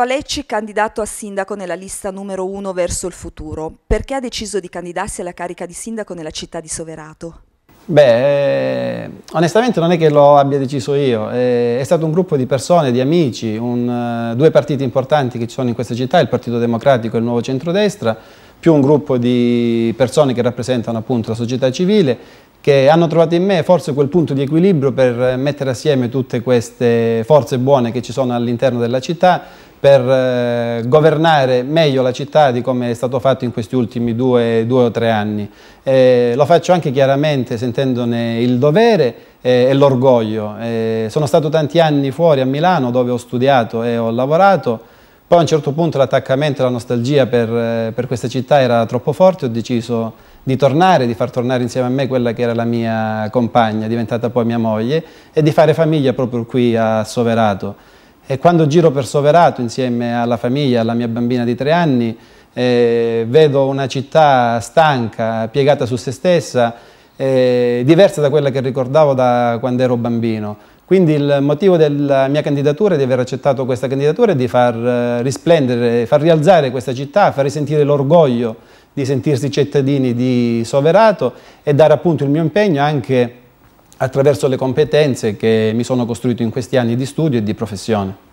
Roberto Alecci, candidato a sindaco nella lista numero uno verso il futuro, perché ha deciso di candidarsi alla carica di sindaco nella città di Soverato? Beh, eh, onestamente non è che lo abbia deciso io, eh, è stato un gruppo di persone, di amici, un, eh, due partiti importanti che ci sono in questa città, il Partito Democratico e il Nuovo Centrodestra, più un gruppo di persone che rappresentano appunto la società civile, che hanno trovato in me forse quel punto di equilibrio per mettere assieme tutte queste forze buone che ci sono all'interno della città, per eh, governare meglio la città di come è stato fatto in questi ultimi due, due o tre anni. Eh, lo faccio anche chiaramente sentendone il dovere eh, e l'orgoglio. Eh, sono stato tanti anni fuori a Milano dove ho studiato e ho lavorato, poi a un certo punto l'attaccamento e la nostalgia per, per questa città era troppo forte, ho deciso di tornare, di far tornare insieme a me quella che era la mia compagna, diventata poi mia moglie, e di fare famiglia proprio qui a Soverato. E quando giro per Soverato insieme alla famiglia, alla mia bambina di tre anni, eh, vedo una città stanca, piegata su se stessa, eh, diversa da quella che ricordavo da quando ero bambino. Quindi il motivo della mia candidatura, di aver accettato questa candidatura, è di far eh, risplendere, far rialzare questa città, far risentire l'orgoglio di sentirsi cittadini di Soverato e dare appunto il mio impegno anche a attraverso le competenze che mi sono costruito in questi anni di studio e di professione.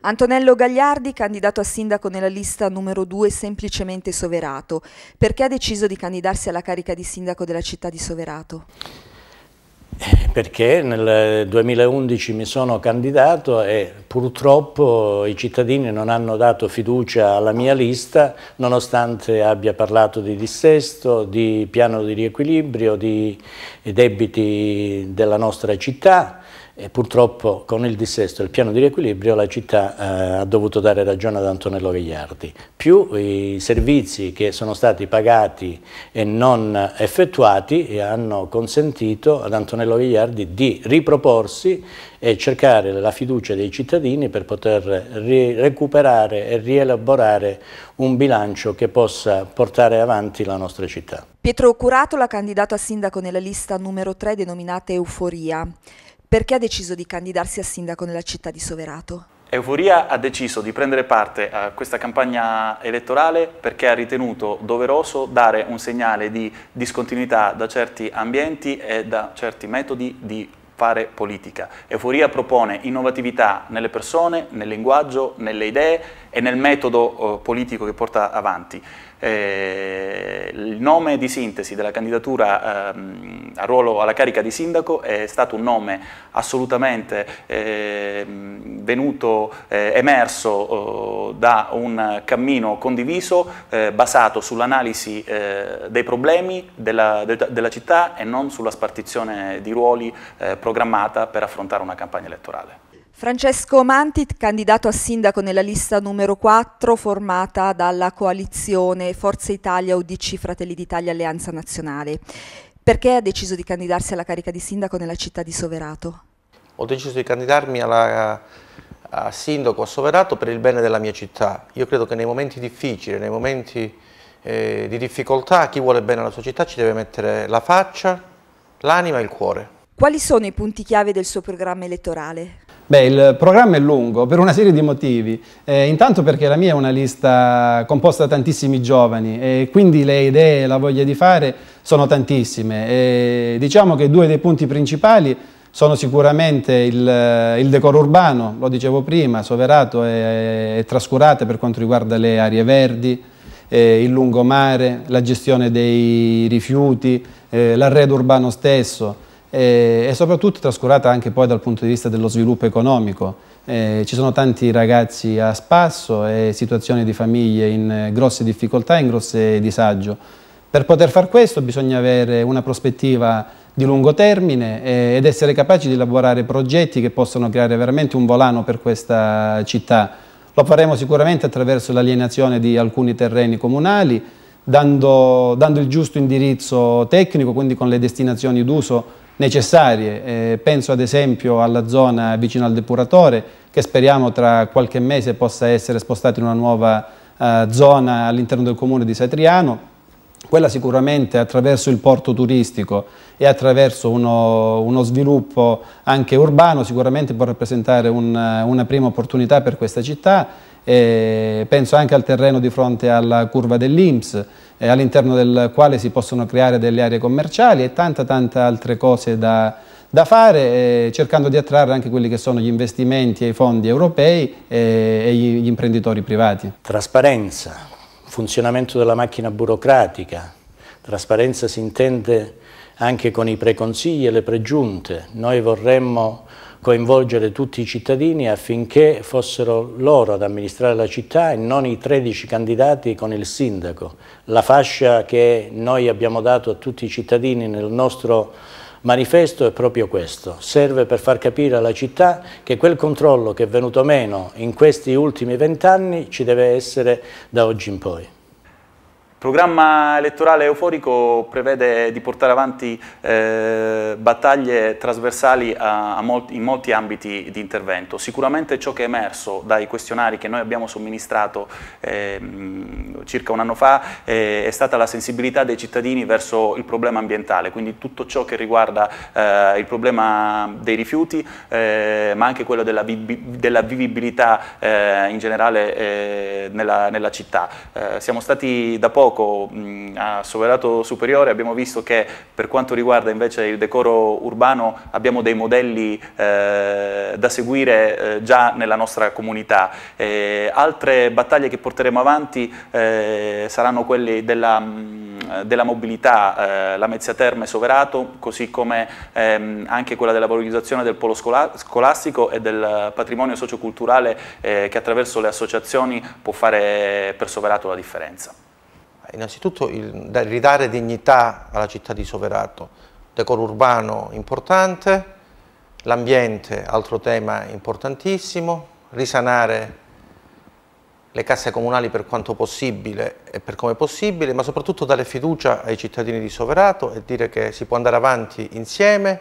Antonello Gagliardi, candidato a sindaco nella lista numero 2 semplicemente Soverato, perché ha deciso di candidarsi alla carica di sindaco della città di Soverato? perché nel 2011 mi sono candidato e purtroppo i cittadini non hanno dato fiducia alla mia lista nonostante abbia parlato di dissesto, di piano di riequilibrio, di debiti della nostra città e purtroppo con il dissesto e il piano di riequilibrio la città eh, ha dovuto dare ragione ad Antonello Gagliardi, più i servizi che sono stati pagati e non effettuati e eh, hanno consentito ad Antonello Gagliardi di riproporsi e cercare la fiducia dei cittadini per poter recuperare e rielaborare un bilancio che possa portare avanti la nostra città. Pietro Curato, la candidata a sindaco nella lista numero 3 denominata Euforia. Perché ha deciso di candidarsi a sindaco nella città di Soverato? Euforia ha deciso di prendere parte a questa campagna elettorale perché ha ritenuto doveroso dare un segnale di discontinuità da certi ambienti e da certi metodi di fare politica. Euforia propone innovatività nelle persone, nel linguaggio, nelle idee e nel metodo eh, politico che porta avanti. Eh, il nome di sintesi della candidatura ehm, ruolo, alla carica di sindaco è stato un nome assolutamente eh, venuto, eh, emerso oh, da un cammino condiviso eh, basato sull'analisi eh, dei problemi della, de, della, città e non sulla spartizione di ruoli eh, programmata per affrontare una campagna elettorale. Francesco Mantit, candidato a sindaco nella lista numero 4 formata dalla coalizione Forza Italia, UDC, Fratelli d'Italia, Alleanza Nazionale. Perché ha deciso di candidarsi alla carica di sindaco nella città di Soverato? Ho deciso di candidarmi alla, a sindaco a Soverato per il bene della mia città. Io credo che nei momenti difficili, nei momenti eh, di difficoltà, chi vuole bene alla sua città ci deve mettere la faccia, l'anima e il cuore. Quali sono i punti chiave del suo programma elettorale? Beh, il programma è lungo per una serie di motivi. Eh, intanto perché la mia è una lista composta da tantissimi giovani e quindi le idee e la voglia di fare sono tantissime. E diciamo che due dei punti principali sono sicuramente il, il, decoro urbano, lo dicevo prima, soverato e, e trascurato per quanto riguarda le aree verdi, eh, il lungomare, la gestione dei rifiuti, eh, l'arredo urbano stesso e, eh, e soprattutto trascurata anche poi dal punto di vista dello sviluppo economico. Eh, ci sono tanti ragazzi a spasso e situazioni di famiglie in eh, grosse difficoltà, in grosse disagio. Per poter far questo bisogna avere una prospettiva di lungo termine eh, ed essere capaci di elaborare progetti che possano creare veramente un volano per questa città. Lo faremo sicuramente attraverso l'alienazione di alcuni terreni comunali, dando, dando il giusto indirizzo tecnico, quindi con le destinazioni d'uso necessarie. Eh, penso ad esempio alla zona vicino al depuratore che speriamo tra qualche mese possa essere spostata in una nuova eh, zona all'interno del comune di Satriano. Quella sicuramente attraverso il porto turistico e attraverso uno, uno sviluppo anche urbano sicuramente può rappresentare un, una prima opportunità per questa città eh, penso anche al terreno di fronte alla curva dell'Inps, eh, all'interno del quale si possono creare delle aree commerciali e tante tante altre cose da, da fare, eh, cercando di attrarre anche quelli che sono gli investimenti e i fondi europei eh, e gli, gli imprenditori privati. Trasparenza, funzionamento della macchina burocratica, trasparenza si intende anche con i preconsigli e le pregiunte. Noi vorremmo coinvolgere tutti i cittadini affinché fossero loro ad amministrare la città e non i 13 candidati con il sindaco. La fascia che noi abbiamo dato a tutti i cittadini nel nostro manifesto è proprio questo, serve per far capire alla città che quel controllo che è venuto meno in questi ultimi vent'anni ci deve essere da oggi in poi. Il programma elettorale euforico prevede di portare avanti eh, battaglie trasversali a, a molti, in molti ambiti di intervento. Sicuramente ciò che è emerso dai questionari che noi abbiamo somministrato eh, circa un anno fa eh, è stata la sensibilità dei cittadini verso il problema ambientale, quindi tutto ciò che riguarda eh, il problema dei rifiuti, eh, ma anche quello della, della vivibilità eh, in generale nella, nella, città. siamo stati da poco poco mh, a Soverato Superiore abbiamo visto che per quanto riguarda invece il decoro urbano abbiamo dei modelli eh, da seguire eh, già nella nostra comunità. Eh, altre battaglie che porteremo avanti eh, saranno quelle della... Mh, della mobilità, eh, la Mezzia Terme Soverato, così come ehm, anche quella della valorizzazione del polo scolastico e del patrimonio socioculturale eh, che attraverso le associazioni può fare per Soverato la differenza innanzitutto il, ridare dignità alla città di Soverato, decoro urbano importante, l'ambiente altro tema importantissimo, risanare le casse comunali per quanto possibile e per come possibile, ma soprattutto dare fiducia ai cittadini di Soverato e dire che si può andare avanti insieme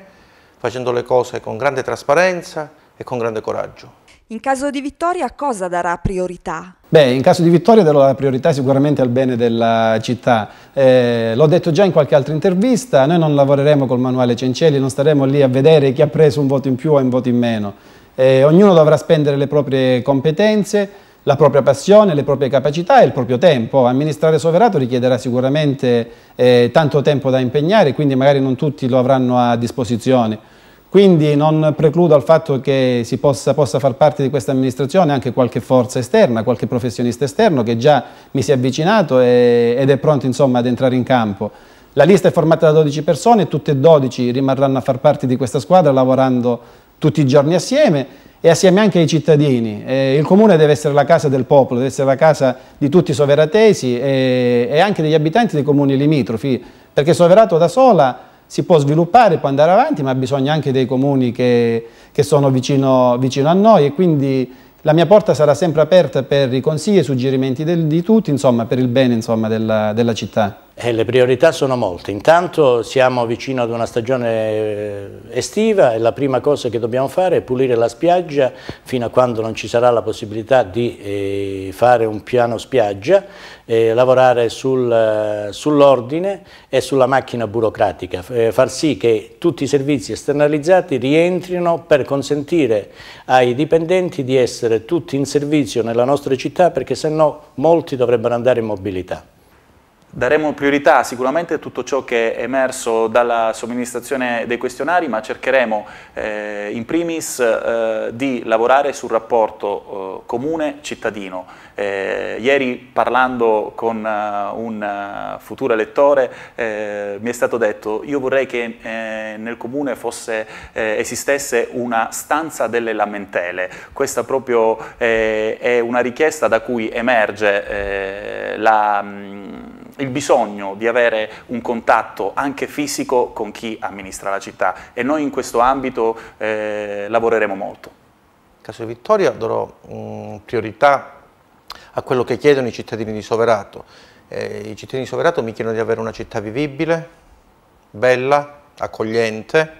facendo le cose con grande trasparenza e con grande coraggio. In caso di vittoria cosa darà priorità? Beh, in caso di vittoria darò la priorità sicuramente al bene della città. Eh, L'ho detto già in qualche altra intervista, noi non lavoreremo col manuale Cencelli, non staremo lì a vedere chi ha preso un voto in più o un voto in meno. Eh, ognuno dovrà spendere le proprie competenze, la propria passione, le proprie capacità e il proprio tempo. Amministrare Soverato richiederà sicuramente eh, tanto tempo da impegnare, quindi magari non tutti lo avranno a disposizione. Quindi non precludo al fatto che si possa, possa far parte di questa amministrazione anche qualche forza esterna, qualche professionista esterno che già mi si è avvicinato e, ed è pronto insomma, ad entrare in campo. La lista è formata da 12 persone, tutte e 12 rimarranno a far parte di questa squadra lavorando tutti i giorni assieme e assieme anche ai cittadini. Eh, il comune deve essere la casa del popolo, deve essere la casa di tutti i soveratesi e, e anche degli abitanti dei comuni limitrofi, perché Soverato da sola si può sviluppare, può andare avanti, ma ha bisogno anche dei comuni che, che sono vicino, vicino, a noi e quindi la mia porta sarà sempre aperta per i consigli e i suggerimenti del, di tutti, insomma, per il bene insomma, della, della città. Eh, le priorità sono molte, intanto siamo vicino ad una stagione eh, estiva e la prima cosa che dobbiamo fare è pulire la spiaggia fino a quando non ci sarà la possibilità di eh, fare un piano spiaggia, eh, lavorare sul, eh, sull'ordine e sulla macchina burocratica, eh, far sì che tutti i servizi esternalizzati rientrino per consentire ai dipendenti di essere tutti in servizio nella nostra città perché se no molti dovrebbero andare in mobilità. Daremo priorità sicuramente a tutto ciò che è emerso dalla somministrazione dei questionari, ma cercheremo eh, in primis eh, di lavorare sul rapporto eh, comune-cittadino. Eh, ieri parlando con uh, un uh, futuro elettore mi è stato detto io vorrei che nel comune fosse, esistesse una stanza delle lamentele. Questa proprio è una richiesta da cui emerge la... Mh, mm, il bisogno di avere un contatto anche fisico con chi amministra la città e noi in questo ambito eh, lavoreremo molto. caso Vittoria darò um, priorità a quello che chiedono i cittadini di Soverato. Eh, I cittadini di Soverato mi chiedono di avere una città vivibile, bella, accogliente,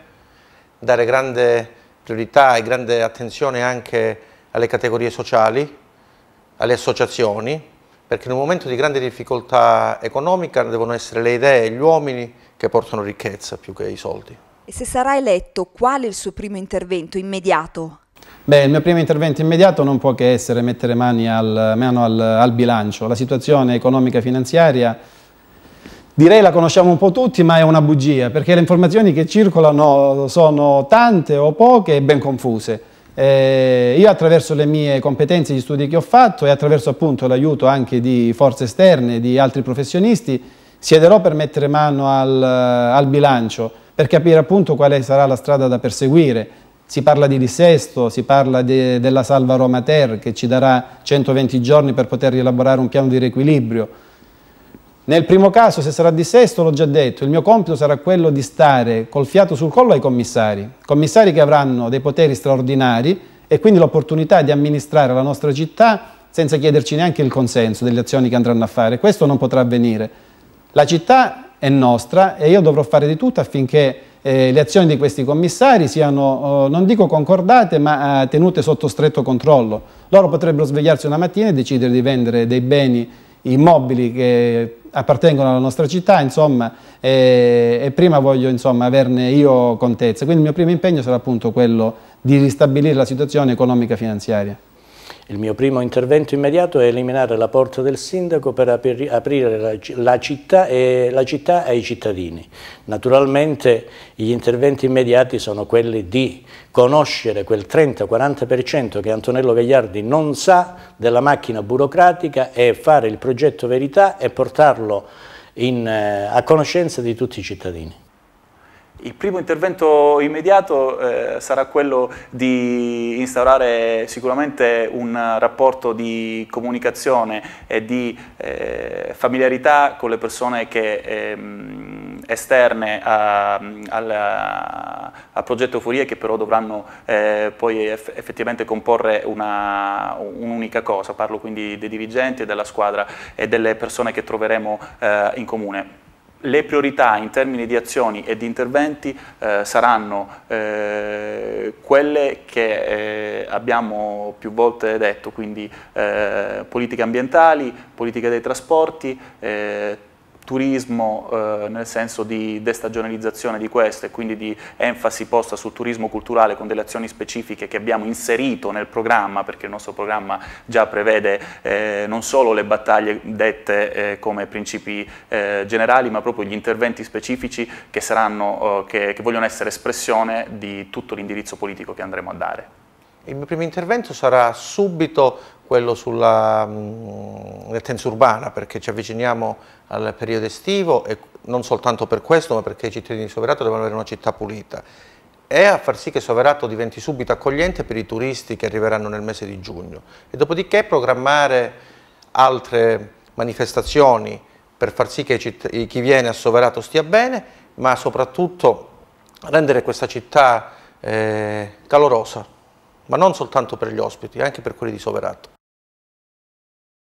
dare grande priorità e grande attenzione anche alle categorie sociali, alle associazioni, perché in un momento di grande difficoltà economica devono essere le idee e gli uomini che portano ricchezza più che i soldi. E se sarà eletto, qual è il suo primo intervento immediato? Beh, il mio primo intervento immediato non può che essere mettere al, mano al, al bilancio. La situazione economica e finanziaria direi la conosciamo un po' tutti, ma è una bugia, perché le informazioni che circolano sono tante o poche e ben confuse. Eh, io attraverso le mie competenze, gli studi che ho fatto e attraverso appunto l'aiuto anche di forze esterne, di altri professionisti, siederò per mettere mano al, al, bilancio, per capire appunto quale sarà la strada da perseguire. Si parla di dissesto, si parla de, della salva Roma Ter che ci darà 120 giorni per poter rielaborare un piano di riequilibrio. Nel primo caso, se sarà dissesto, l'ho già detto, il mio compito sarà quello di stare col fiato sul collo ai commissari, commissari che avranno dei poteri straordinari e quindi l'opportunità di amministrare la nostra città senza chiederci neanche il consenso delle azioni che andranno a fare. Questo non potrà avvenire. La città è nostra e io dovrò fare di tutto affinché eh, le azioni di questi commissari siano, eh, non dico concordate, ma eh, tenute sotto stretto controllo. Loro potrebbero svegliarsi una mattina e decidere di vendere dei beni immobili che appartengono alla nostra città, insomma, e, e prima voglio insomma, averne io contezza. Quindi il mio primo impegno sarà appunto quello di ristabilire la situazione economica e finanziaria. Il mio primo intervento immediato è eliminare la porta del sindaco per aprire la, la, città, e, la città ai cittadini. Naturalmente gli interventi immediati sono quelli di conoscere quel 30-40% che Antonello Gagliardi non sa della macchina burocratica e fare il progetto verità e portarlo in, eh, a conoscenza di tutti i cittadini. Il primo intervento immediato eh, sarà quello di instaurare sicuramente un rapporto di comunicazione e di eh, familiarità con le persone che, eh, esterne a, al, al, progetto Euforia che però dovranno eh, poi eff effettivamente comporre un'unica un cosa, parlo quindi dei dirigenti della squadra e delle persone che troveremo eh, in comune le priorità in termini di azioni e di interventi eh, saranno eh, quelle che eh, abbiamo più volte detto, quindi eh, politiche ambientali, politiche dei trasporti, eh, turismo eh, nel senso di destagionalizzazione di questo e quindi di enfasi posta sul turismo culturale con delle azioni specifiche che abbiamo inserito nel programma, perché il nostro programma già prevede eh, non solo le battaglie dette eh, come principi eh, generali, ma proprio gli interventi specifici che, saranno, eh, che, che vogliono essere espressione di tutto l'indirizzo politico che andremo a dare. Il mio primo intervento sarà subito quello sulla tenza mm, urbana, perché ci avviciniamo al periodo estivo e non soltanto per questo, ma perché i cittadini di Soverato devono avere una città pulita e a far sì che Soverato diventi subito accogliente per i turisti che arriveranno nel mese di giugno e dopodiché programmare altre manifestazioni per far sì che chi viene a Soverato stia bene, ma soprattutto rendere questa città eh, calorosa, ma non soltanto per gli ospiti, anche per quelli di Soverato.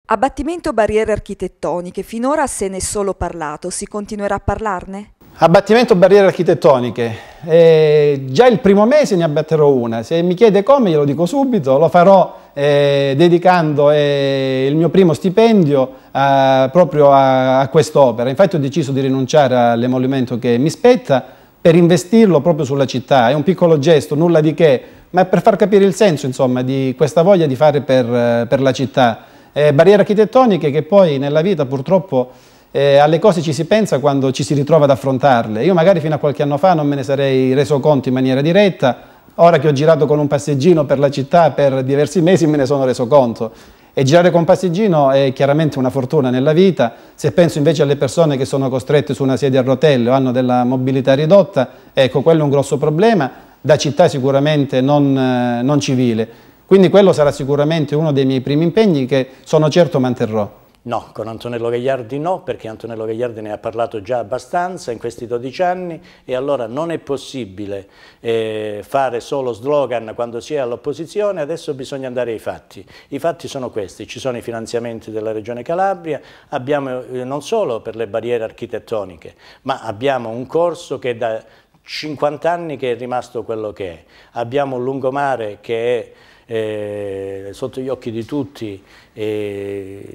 Abbattimento barriere architettoniche, finora se ne è solo parlato, si continuerà a parlarne? Abbattimento barriere architettoniche, eh, già il primo mese ne abbatterò una, se mi chiede come glielo dico subito, lo farò eh, dedicando eh, il mio primo stipendio eh, proprio a, a quest'opera, infatti ho deciso di rinunciare all'emolimento che mi spetta per investirlo proprio sulla città, è un piccolo gesto, nulla di che, ma è per far capire il senso insomma, di questa voglia di fare per, eh, per la città eh, barriere architettoniche che poi nella vita purtroppo eh, alle cose ci si pensa quando ci si ritrova ad affrontarle. Io magari fino a qualche anno fa non me ne sarei reso conto in maniera diretta, ora che ho girato con un passeggino per la città per diversi mesi me ne sono reso conto. E girare con passeggino è chiaramente una fortuna nella vita, se penso invece alle persone che sono costrette su una sedia a rotelle o hanno della mobilità ridotta, ecco, quello è un grosso problema, da città sicuramente non, eh, non civile. Quindi quello sarà sicuramente uno dei miei primi impegni che sono certo manterrò. No, con Antonello Gagliardi no, perché Antonello Gagliardi ne ha parlato già abbastanza in questi 12 anni e allora non è possibile eh, fare solo slogan quando si è all'opposizione, adesso bisogna andare ai fatti. I fatti sono questi, ci sono i finanziamenti della Regione Calabria, abbiamo eh, non solo per le barriere architettoniche, ma abbiamo un corso che da 50 anni che è rimasto quello che è, abbiamo un lungomare che è eh, sotto gli occhi di tutti eh,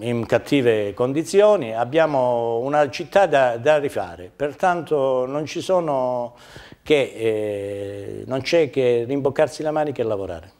in cattive condizioni, abbiamo una città da, da rifare, pertanto non c'è che, eh, che rimboccarsi la manica e lavorare.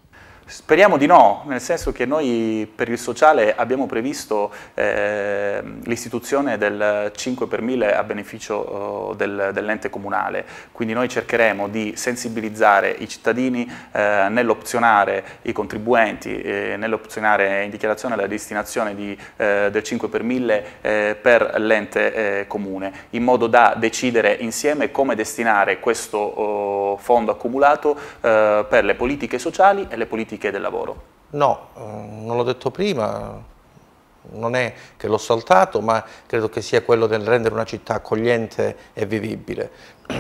Speriamo di no, nel senso che noi per il sociale abbiamo previsto eh, l'istituzione del 5 per 1000 a beneficio eh, del, dell'ente comunale, quindi noi cercheremo di sensibilizzare i cittadini eh, nell'opzionare i contribuenti, eh, nell'opzionare in dichiarazione la destinazione di, eh, del 5 per 1000 eh, per l'ente comune, in modo da decidere insieme come destinare questo oh, fondo accumulato per le politiche sociali e le politiche specifiche del lavoro? No, mm, non l'ho detto prima, non è che l'ho saltato, ma credo che sia quello del rendere una città accogliente e vivibile.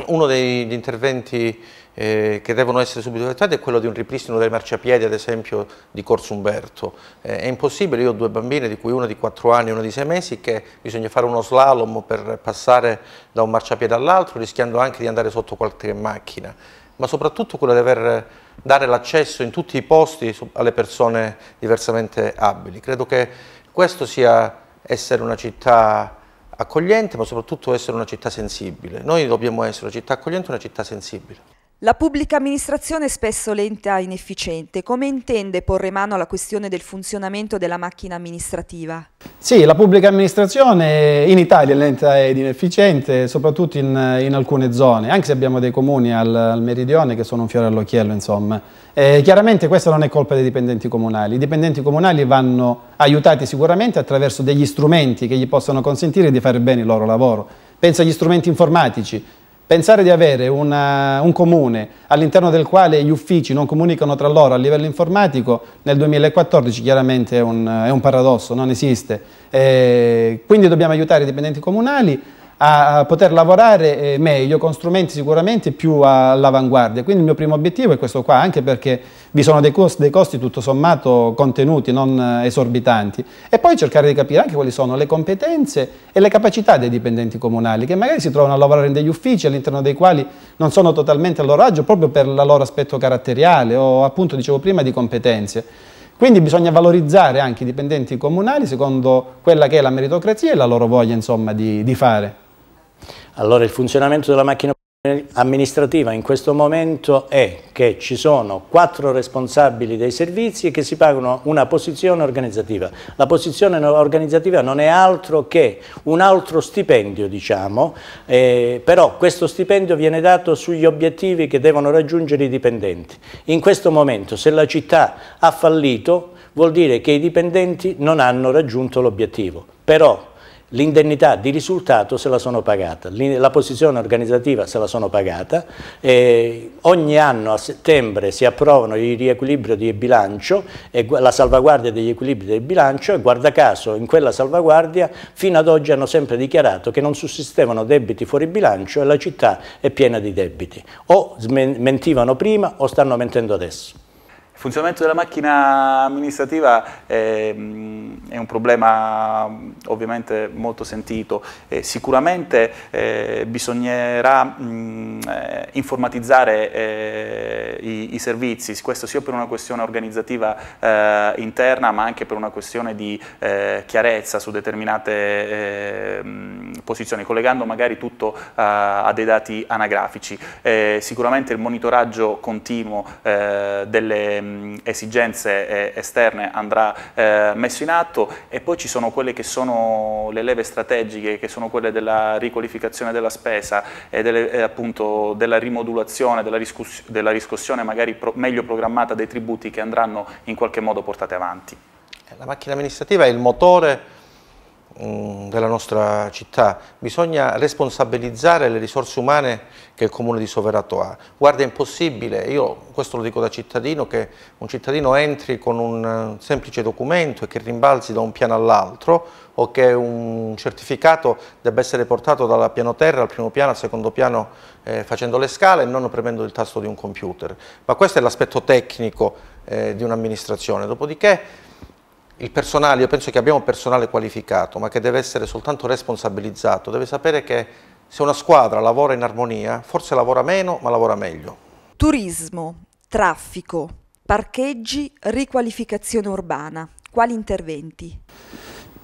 Uno degli interventi eh, che devono essere subito effettuati è quello di un ripristino dei marciapiedi, ad esempio, di Corso Umberto. Eh, è impossibile, io ho due bambine, di cui una di 4 anni e una di 6 mesi, che bisogna fare uno slalom per passare da un marciapiede all'altro, rischiando anche di andare sotto qualche macchina, ma soprattutto quello di avere dare l'accesso in tutti i posti alle persone diversamente abili. Credo che questo sia essere una città accogliente, ma soprattutto essere una città sensibile. Noi dobbiamo essere una città accogliente e una città sensibile. La pubblica amministrazione è spesso lenta e inefficiente. Come intende porre mano alla questione del funzionamento della macchina amministrativa? Sì, la pubblica amministrazione in Italia è lenta ed inefficiente, soprattutto in, in alcune zone, anche se abbiamo dei comuni al, al meridione che sono un fiore all'occhiello, insomma. Eh, chiaramente questa non è colpa dei dipendenti comunali. I dipendenti comunali vanno aiutati sicuramente attraverso degli strumenti che gli possono consentire di fare bene il loro lavoro. Penso agli strumenti informatici, Pensare di avere una, eh, un comune all'interno del quale gli uffici non comunicano tra loro a livello informatico nel 2014 chiaramente è un, eh, è un paradosso, non esiste. Eh, quindi dobbiamo aiutare i dipendenti comunali a poter lavorare eh, meglio con strumenti sicuramente più all'avanguardia. Quindi il mio primo obiettivo è questo qua, anche perché vi sono dei costi, dei costi, tutto sommato contenuti, non eh, esorbitanti. E poi cercare di capire anche quali sono le competenze e le capacità dei dipendenti comunali, che magari si trovano a lavorare in degli uffici all'interno dei quali non sono totalmente a loro agio proprio per il loro aspetto caratteriale o appunto, dicevo prima, di competenze. Quindi bisogna valorizzare anche i dipendenti comunali secondo quella che è la meritocrazia e la loro voglia insomma, di, di fare. Allora il funzionamento della macchina amministrativa in questo momento è che ci sono quattro responsabili dei servizi che si pagano una posizione organizzativa. La posizione organizzativa non è altro che un altro stipendio, diciamo, eh, però questo stipendio viene dato sugli obiettivi che devono raggiungere i dipendenti. In questo momento se la città ha fallito vuol dire che i dipendenti non hanno raggiunto l'obiettivo, però l'indennità di risultato se la sono pagata, la posizione organizzativa se la sono pagata, eh, ogni anno a settembre si approvano i riequilibrio di bilancio, e la salvaguardia degli equilibri del bilancio e guarda caso in quella salvaguardia fino ad oggi hanno sempre dichiarato che non sussistevano debiti fuori bilancio e la città è piena di debiti, o mentivano prima o stanno mentendo adesso. Il funzionamento della macchina amministrativa è, mm, è, un problema mm, ovviamente molto sentito. Eh, sicuramente eh, bisognerà mh, mm, eh, informatizzare eh, i, i, servizi, questo sia per una questione organizzativa eh, interna ma anche per una questione di eh, chiarezza su determinate posizioni, collegando magari tutto a dei dati anagrafici. sicuramente il monitoraggio continuo delle Ehm, esigenze eh, esterne andrà eh, messo in atto e poi ci sono quelle che sono le leve strategiche che sono quelle della riqualificazione della spesa e, delle, eh, appunto della rimodulazione, della, della riscossione magari pro meglio programmata dei tributi che andranno in qualche modo portate avanti. La macchina amministrativa è il motore Mm, della nostra città, bisogna responsabilizzare le risorse umane che il comune di Soverato ha. Guarda, è impossibile, io questo lo dico da cittadino, che un cittadino entri con un eh, semplice documento e che rimbalzi da un piano all'altro o che un certificato debba essere portato dalla piano terra al primo piano, al secondo piano eh, facendo le scale e non premendo il tasto di un computer. Ma questo è l'aspetto tecnico eh, di un'amministrazione, dopodiché il personale, io penso che abbiamo personale qualificato, ma che deve essere soltanto responsabilizzato, deve sapere che se una squadra lavora in armonia, forse lavora meno, ma lavora meglio. Turismo, traffico, parcheggi, riqualificazione urbana, quali interventi?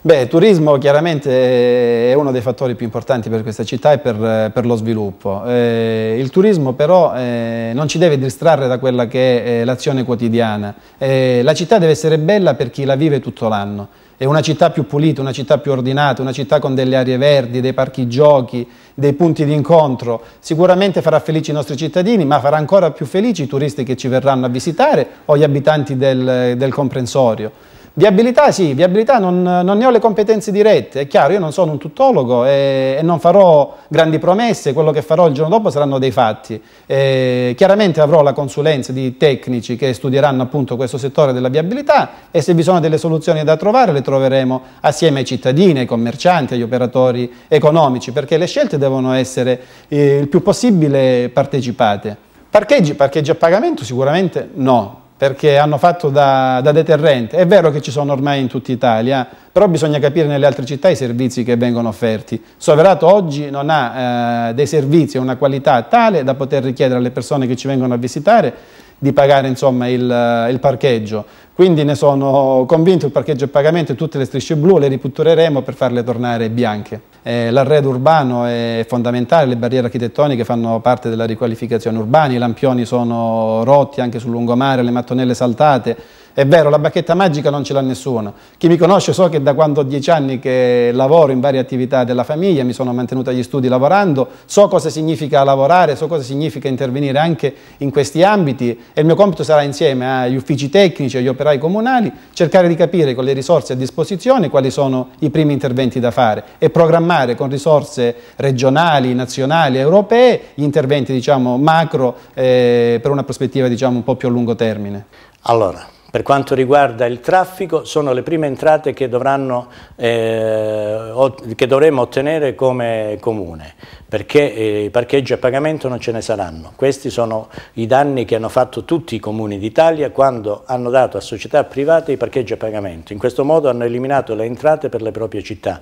Beh, il turismo chiaramente è uno dei fattori più importanti per questa città e per, per lo sviluppo. Eh, il turismo però eh, non ci deve distrarre da quella che è eh, l'azione quotidiana. Eh, la città deve essere bella per chi la vive tutto l'anno. È una città più pulita, una città più ordinata, una città con delle aree verdi, dei parchi giochi, dei punti di incontro. Sicuramente farà felici i nostri cittadini, ma farà ancora più felici i turisti che ci verranno a visitare o gli abitanti del, del comprensorio. Viabilità sì, viabilità non, non, ne ho le competenze dirette, è chiaro, io non sono un tuttologo e, e, non farò grandi promesse, quello che farò il giorno dopo saranno dei fatti. E chiaramente avrò la consulenza di tecnici che studieranno appunto questo settore della viabilità e se vi sono delle soluzioni da trovare le troveremo assieme ai cittadini, ai commercianti, agli operatori economici, perché le scelte devono essere eh, il più possibile partecipate. Parcheggi, parcheggi a pagamento sicuramente no, perché hanno fatto da, da, deterrente. È vero che ci sono ormai in tutta Italia, però bisogna capire nelle altre città i servizi che vengono offerti. Soverato oggi non ha eh, dei servizi e una qualità tale da poter richiedere alle persone che ci vengono a visitare di pagare insomma, il, il, parcheggio. Quindi ne sono convinto, il parcheggio a pagamento e tutte le strisce blu le riputtureremo per farle tornare bianche eh, l'arredo urbano è fondamentale, le barriere architettoniche fanno parte della riqualificazione urbana, i lampioni sono rotti anche sul lungomare, le mattonelle saltate, è vero, la bacchetta magica non ce l'ha nessuno. Chi mi conosce so che da quando ho dieci anni che lavoro in varie attività della famiglia, mi sono mantenuto agli studi lavorando, so cosa significa lavorare, so cosa significa intervenire anche in questi ambiti e il mio compito sarà insieme agli uffici tecnici, e agli operai comunali, cercare di capire con le risorse a disposizione quali sono i primi interventi da fare e programmare con risorse regionali, nazionali, europee gli interventi diciamo, macro eh, per una prospettiva diciamo, un po' più a lungo termine. Allora, per quanto riguarda il traffico, sono le prime entrate che, dovranno, eh, che dovremo ottenere come comune perché eh, i parcheggi a pagamento non ce ne saranno. Questi sono i danni che hanno fatto tutti i comuni d'Italia quando hanno dato a società private i parcheggi a pagamento. In questo modo hanno eliminato le entrate per le proprie città.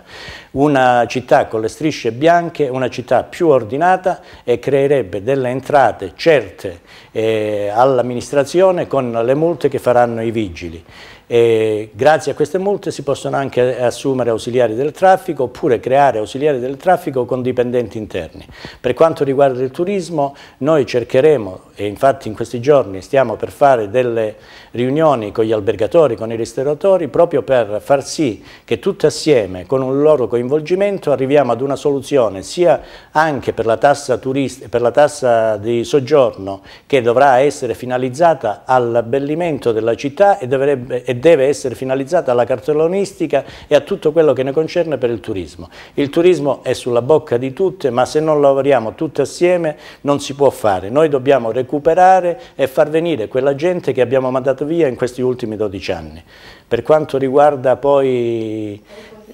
Una città con le strisce bianche è una città più ordinata e creerebbe delle entrate certe eh, all'amministrazione con le multe che faranno i vigili. E grazie a queste multe si possono anche assumere ausiliari del traffico oppure creare ausiliari del traffico con dipendenti interni. Per quanto riguarda il turismo, noi cercheremo e infatti in questi giorni stiamo per fare delle riunioni con gli albergatori, con i ristoratori, proprio per far sì che tutti assieme, con un loro coinvolgimento, arriviamo ad una soluzione sia anche per la tassa, per la tassa di soggiorno che dovrà essere finalizzata all'abbellimento della città e, dovrebbe, e deve essere finalizzata alla cartellonistica e a tutto quello che ne concerne per il turismo. Il turismo è sulla bocca di tutte, ma se non lavoriamo tutti assieme non si può fare. Noi dobbiamo recuperare recuperare e far venire quella gente che abbiamo mandato via in questi ultimi 12 anni. Per quanto riguarda poi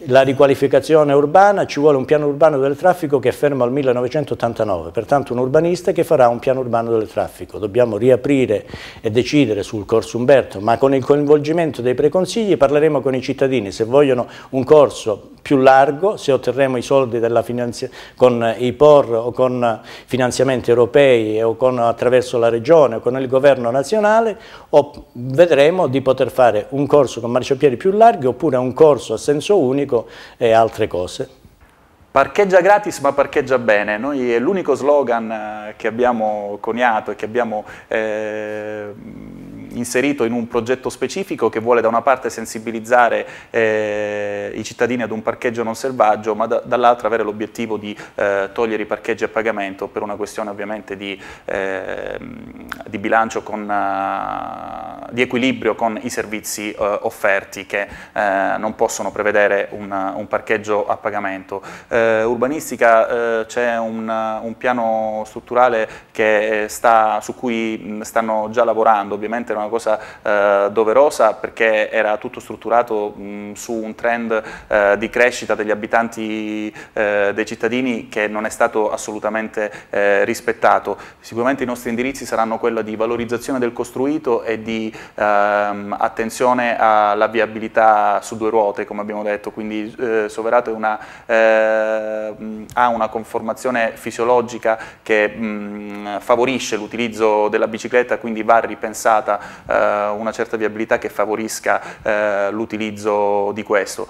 la riqualificazione urbana, ci vuole un piano urbano del traffico che è fermo al 1989, pertanto un urbanista che farà un piano urbano del traffico. Dobbiamo riaprire e decidere sul corso Umberto, ma con il coinvolgimento dei preconsigli parleremo con i cittadini, se vogliono un corso più largo, se otterremo i soldi con i POR o con finanziamenti europei o con, attraverso la regione o con il governo nazionale, o vedremo di poter fare un corso con marciapiedi più larghi oppure un corso a senso unico elettronico e altre cose. Parcheggia gratis ma parcheggia bene, Noi è l'unico slogan eh, che abbiamo coniato e che abbiamo eh, inserito in un progetto specifico che vuole da una parte sensibilizzare eh, i cittadini ad un parcheggio non selvaggio, ma da, dall'altra avere l'obiettivo di eh, togliere i parcheggi a pagamento per una questione ovviamente di, eh, di bilancio, con, uh, di equilibrio con i servizi uh, offerti che uh, non possono prevedere un, un parcheggio a pagamento. urbanistica c'è un, un, piano strutturale sta, su cui mh, stanno già lavorando, ovviamente è una una cosa eh, doverosa perché era tutto strutturato mh, su un trend eh, di crescita degli abitanti, eh, dei cittadini che non è stato assolutamente eh, rispettato. Sicuramente i nostri indirizzi saranno quello di valorizzazione del costruito e di ehm, attenzione alla viabilità su due ruote, come abbiamo detto, quindi eh, Soverato una, eh, ha una conformazione fisiologica che mh, favorisce l'utilizzo della bicicletta, quindi va ripensata eh, una certa viabilità che favorisca eh, l'utilizzo di questo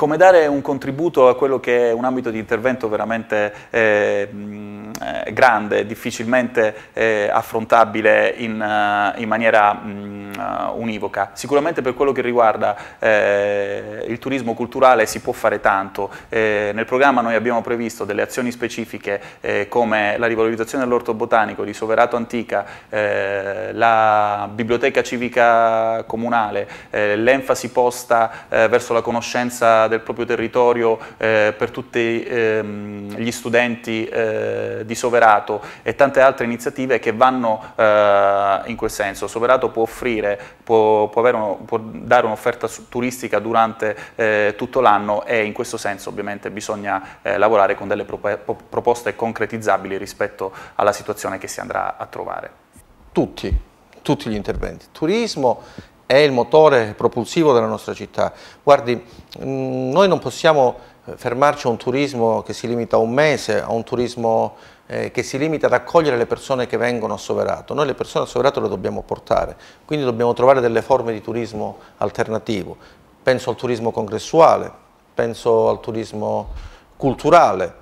come dare un contributo a quello che è un ambito di intervento veramente eh, eh grande, difficilmente eh, affrontabile in, eh, in maniera mh, eh, univoca. Sicuramente per quello che riguarda eh, il turismo culturale si può fare tanto. nel programma noi abbiamo previsto delle azioni specifiche come la rivalorizzazione dell'orto botanico di Soverato Antica, la biblioteca civica comunale, l'enfasi posta verso la conoscenza del proprio territorio eh, per tutti ehm, gli studenti eh, di Soverato e tante altre iniziative che vanno eh, in quel senso. Soverato può offrire, può, può, un, può dare un'offerta turistica durante eh, tutto l'anno e in questo senso ovviamente bisogna eh, lavorare con delle proposte concretizzabili rispetto alla situazione che si andrà a trovare. Tutti, tutti gli interventi, turismo è il motore propulsivo della nostra città. Guardi, mm, noi non possiamo eh, fermarci a un turismo che si limita a un mese, a un turismo eh, che si limita ad accogliere le persone che vengono a Soverato. Noi le persone a Soverato le dobbiamo portare, quindi dobbiamo trovare delle forme di turismo alternativo. Penso al turismo congressuale, penso al turismo culturale,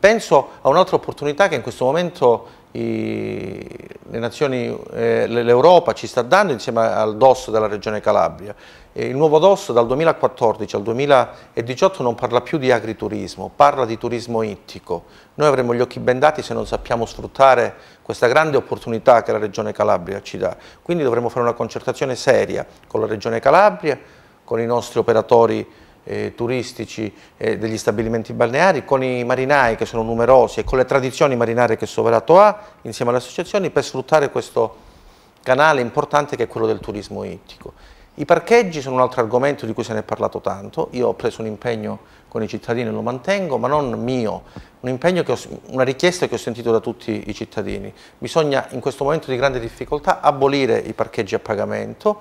penso a un'altra opportunità che in questo momento eh, l'Europa ci sta dando insieme al DOS della Regione Calabria. il nuovo DOS dal 2014 al 2018 non parla più di agriturismo, parla di turismo ittico. Noi avremo gli occhi bendati se non sappiamo sfruttare questa grande opportunità che la Regione Calabria ci dà. Quindi dovremo fare una concertazione seria con la Regione Calabria, con i nostri operatori eh, turistici eh, degli stabilimenti balneari, con i marinai che sono numerosi e con le tradizioni marinare che Soverato ha, insieme alle associazioni, per sfruttare questo canale importante che è quello del turismo ittico. I parcheggi sono un altro argomento di cui se ne è parlato tanto, io ho preso un impegno con i cittadini e lo mantengo, ma non mio, un ho, una richiesta che ho sentito da tutti i cittadini. Bisogna in questo momento di grande difficoltà abolire i parcheggi a pagamento,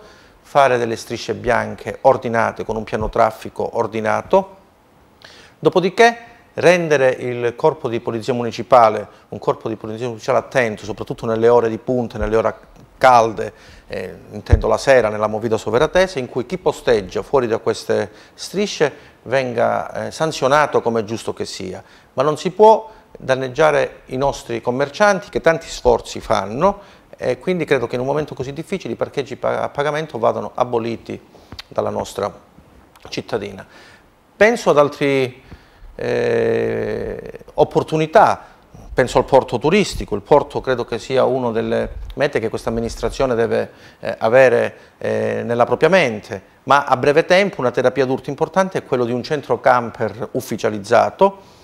fare delle strisce bianche ordinate con un piano traffico ordinato, dopodiché rendere il corpo di polizia municipale, un corpo di polizia municipale attento, soprattutto nelle ore di punta, nelle ore calde, eh, intendo la sera nella movida sovratese, in cui chi posteggia fuori da queste strisce venga eh, sanzionato come è giusto che sia, ma non si può danneggiare i nostri commercianti che tanti sforzi fanno e quindi credo che in un momento così difficile i parcheggi a pagamento vadano aboliti dalla nostra cittadina. Penso ad altre eh, opportunità, penso al porto turistico, il porto credo che sia una delle mete che questa amministrazione deve eh, avere eh, nella propria mente, ma a breve tempo una terapia d'urto importante è quella di un centro camper ufficializzato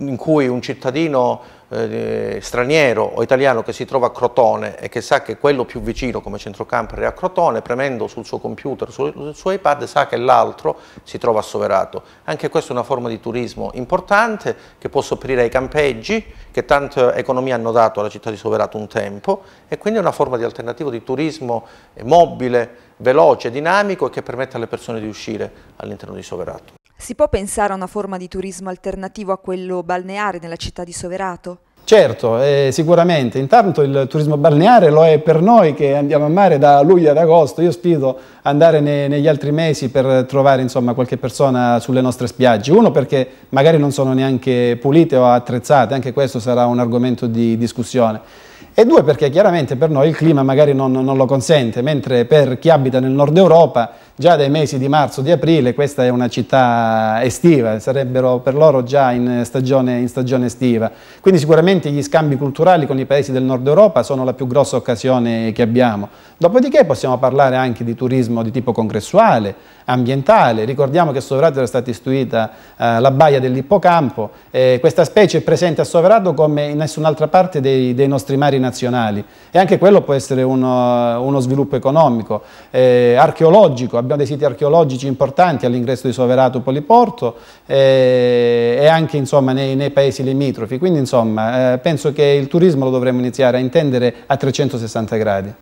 in cui un cittadino eh, straniero o italiano che si trova a Crotone e che sa che quello più vicino come centrocamper è a Crotone, premendo sul suo computer, sul, suo iPad, sa che l'altro si trova a Soverato. Anche questa è una forma di turismo importante che può sopperire ai campeggi, che tanta economia hanno dato alla città di Soverato un tempo, e quindi è una forma di alternativo di turismo mobile, veloce, dinamico e che permette alle persone di uscire all'interno di Soverato. Si può pensare a una forma di turismo alternativo a quello balneare nella città di Soverato? Certo, eh, sicuramente. Intanto il turismo balneare lo è per noi che andiamo a mare da luglio ad agosto. Io sfido andare ne, negli altri mesi per trovare insomma, qualche persona sulle nostre spiagge. Uno perché magari non sono neanche pulite o attrezzate, anche questo sarà un argomento di discussione e due perché chiaramente per noi il clima magari non, non, lo consente, mentre per chi abita nel nord Europa già dai mesi di marzo, di aprile, questa è una città estiva, sarebbero per loro già in stagione, in stagione estiva. Quindi sicuramente gli scambi culturali con i paesi del nord Europa sono la più grossa occasione che abbiamo. Dopodiché possiamo parlare anche di turismo di tipo congressuale, ambientale. Ricordiamo che a Soverato era stata istituita eh, la baia dell'Ippocampo, eh, questa specie è presente a Soverato come in nessun'altra parte dei, dei nostri mari nazionali nazionali e anche quello può essere uno, uh, uno sviluppo economico, eh, archeologico, abbiamo dei siti archeologici importanti all'ingresso di Soverato Poliporto eh, e anche insomma, nei, nei, paesi limitrofi, quindi insomma, eh, penso che il turismo lo dovremmo iniziare a intendere a 360 gradi.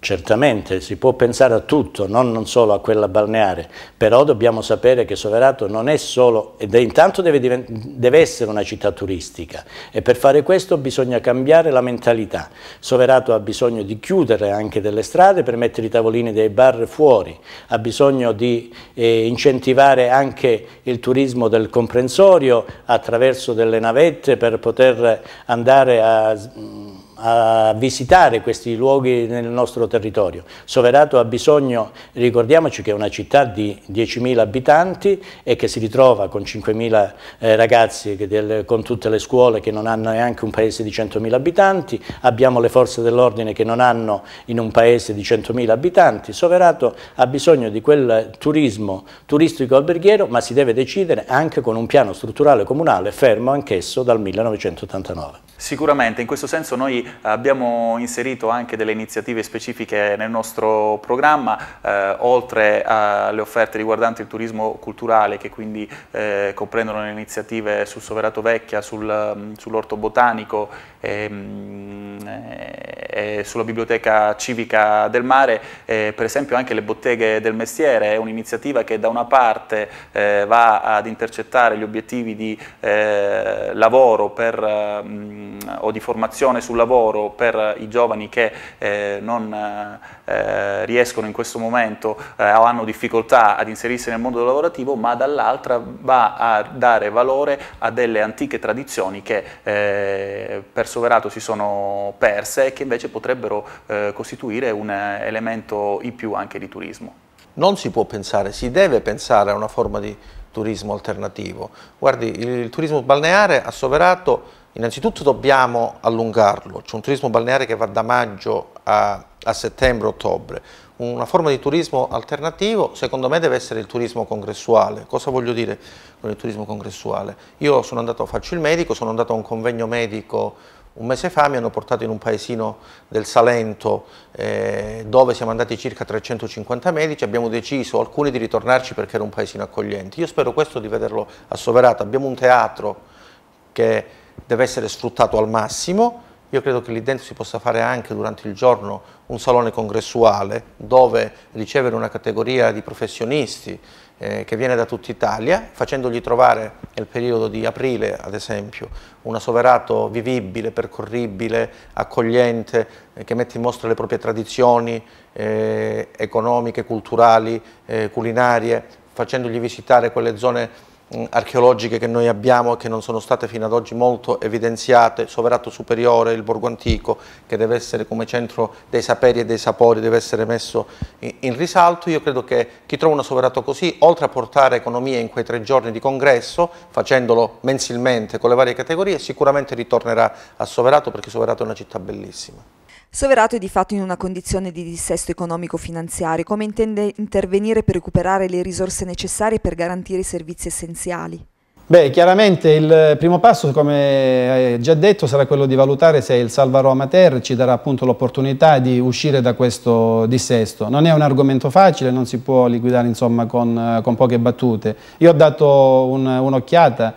Certamente si può pensare a tutto, non, non, solo a quella balneare, però dobbiamo sapere che Soverato non è solo, ed è, intanto deve, deve, essere una città turistica e per fare questo bisogna cambiare la mentalità. Soverato ha bisogno di chiudere anche delle strade per mettere i tavolini dei bar fuori, ha bisogno di eh, incentivare anche il turismo del comprensorio attraverso delle navette per poter andare a... Mh, a visitare questi luoghi nel nostro territorio. Soverato ha bisogno, ricordiamoci che è una città di 10.000 abitanti e che si ritrova con 5.000 eh, ragazzi del, con tutte le scuole che non hanno neanche un paese di 100.000 abitanti, abbiamo le forze dell'ordine che non hanno in un paese di 100.000 abitanti. Soverato ha bisogno di quel turismo turistico alberghiero ma si deve decidere anche con un piano strutturale comunale fermo anch'esso dal 1989. Sicuramente, in questo senso noi abbiamo inserito anche delle iniziative specifiche nel nostro programma, eh, oltre alle offerte riguardanti il turismo culturale che quindi eh, comprendono le iniziative sul Soverato Vecchia, sul, mm, sull'orto botanico Ehm, eh, eh, sulla biblioteca civica del mare, eh, per esempio anche le botteghe del mestiere, è un'iniziativa che da una parte va ad intercettare gli obiettivi di lavoro per, ehm, o di formazione sul lavoro per i giovani che non riescono in questo momento o hanno difficoltà ad inserirsi nel mondo lavorativo, ma dall'altra va a dare valore a delle antiche tradizioni che eh, per perseverato si sono perse e che invece potrebbero eh, costituire un eh, elemento in più anche di turismo. Non si può pensare, si deve pensare a una forma di turismo alternativo. Guardi, il, il turismo balneare a Soverato innanzitutto dobbiamo allungarlo, c'è un turismo balneare che va da maggio a, a settembre-ottobre, una forma di turismo alternativo secondo me deve essere il turismo congressuale. Cosa voglio dire con il turismo congressuale? Io sono andato, faccio il medico, sono andato a un convegno medico un mese fa mi hanno portato in un paesino del Salento eh, dove siamo andati circa 350 medici, abbiamo deciso alcuni di ritornarci perché era un paesino accogliente. Io spero questo di vederlo assoverato. Abbiamo un teatro che deve essere sfruttato al massimo, io credo che lì dentro si possa fare anche durante il giorno un salone congressuale dove ricevere una categoria di professionisti eh, che viene da tutta Italia, facendogli trovare nel periodo di aprile, ad esempio, un asoverato vivibile, percorribile, accogliente, eh, che mette in mostra le proprie tradizioni eh, economiche, culturali, eh, culinarie, facendogli visitare quelle zone Mm, archeologiche che noi abbiamo e che non sono state fino ad oggi molto evidenziate, Soverato Superiore, il Borgo Antico, che deve essere come centro dei saperi e dei sapori, deve essere messo in, risalto. Io credo che chi trova un Soverato così, oltre a portare economia in quei tre giorni di congresso, facendolo mensilmente con le varie categorie, sicuramente ritornerà a Soverato perché Soverato è una città bellissima. Soverato è di fatto in una condizione di dissesto economico-finanziario, come intende intervenire per recuperare le risorse necessarie per garantire i servizi essenziali? Beh, chiaramente il primo passo, come già detto, sarà quello di valutare se il Salva Roma Ter ci darà appunto l'opportunità di uscire da questo dissesto. Non è un argomento facile, non si può liquidare insomma con, con poche battute. Io ho dato un'occhiata un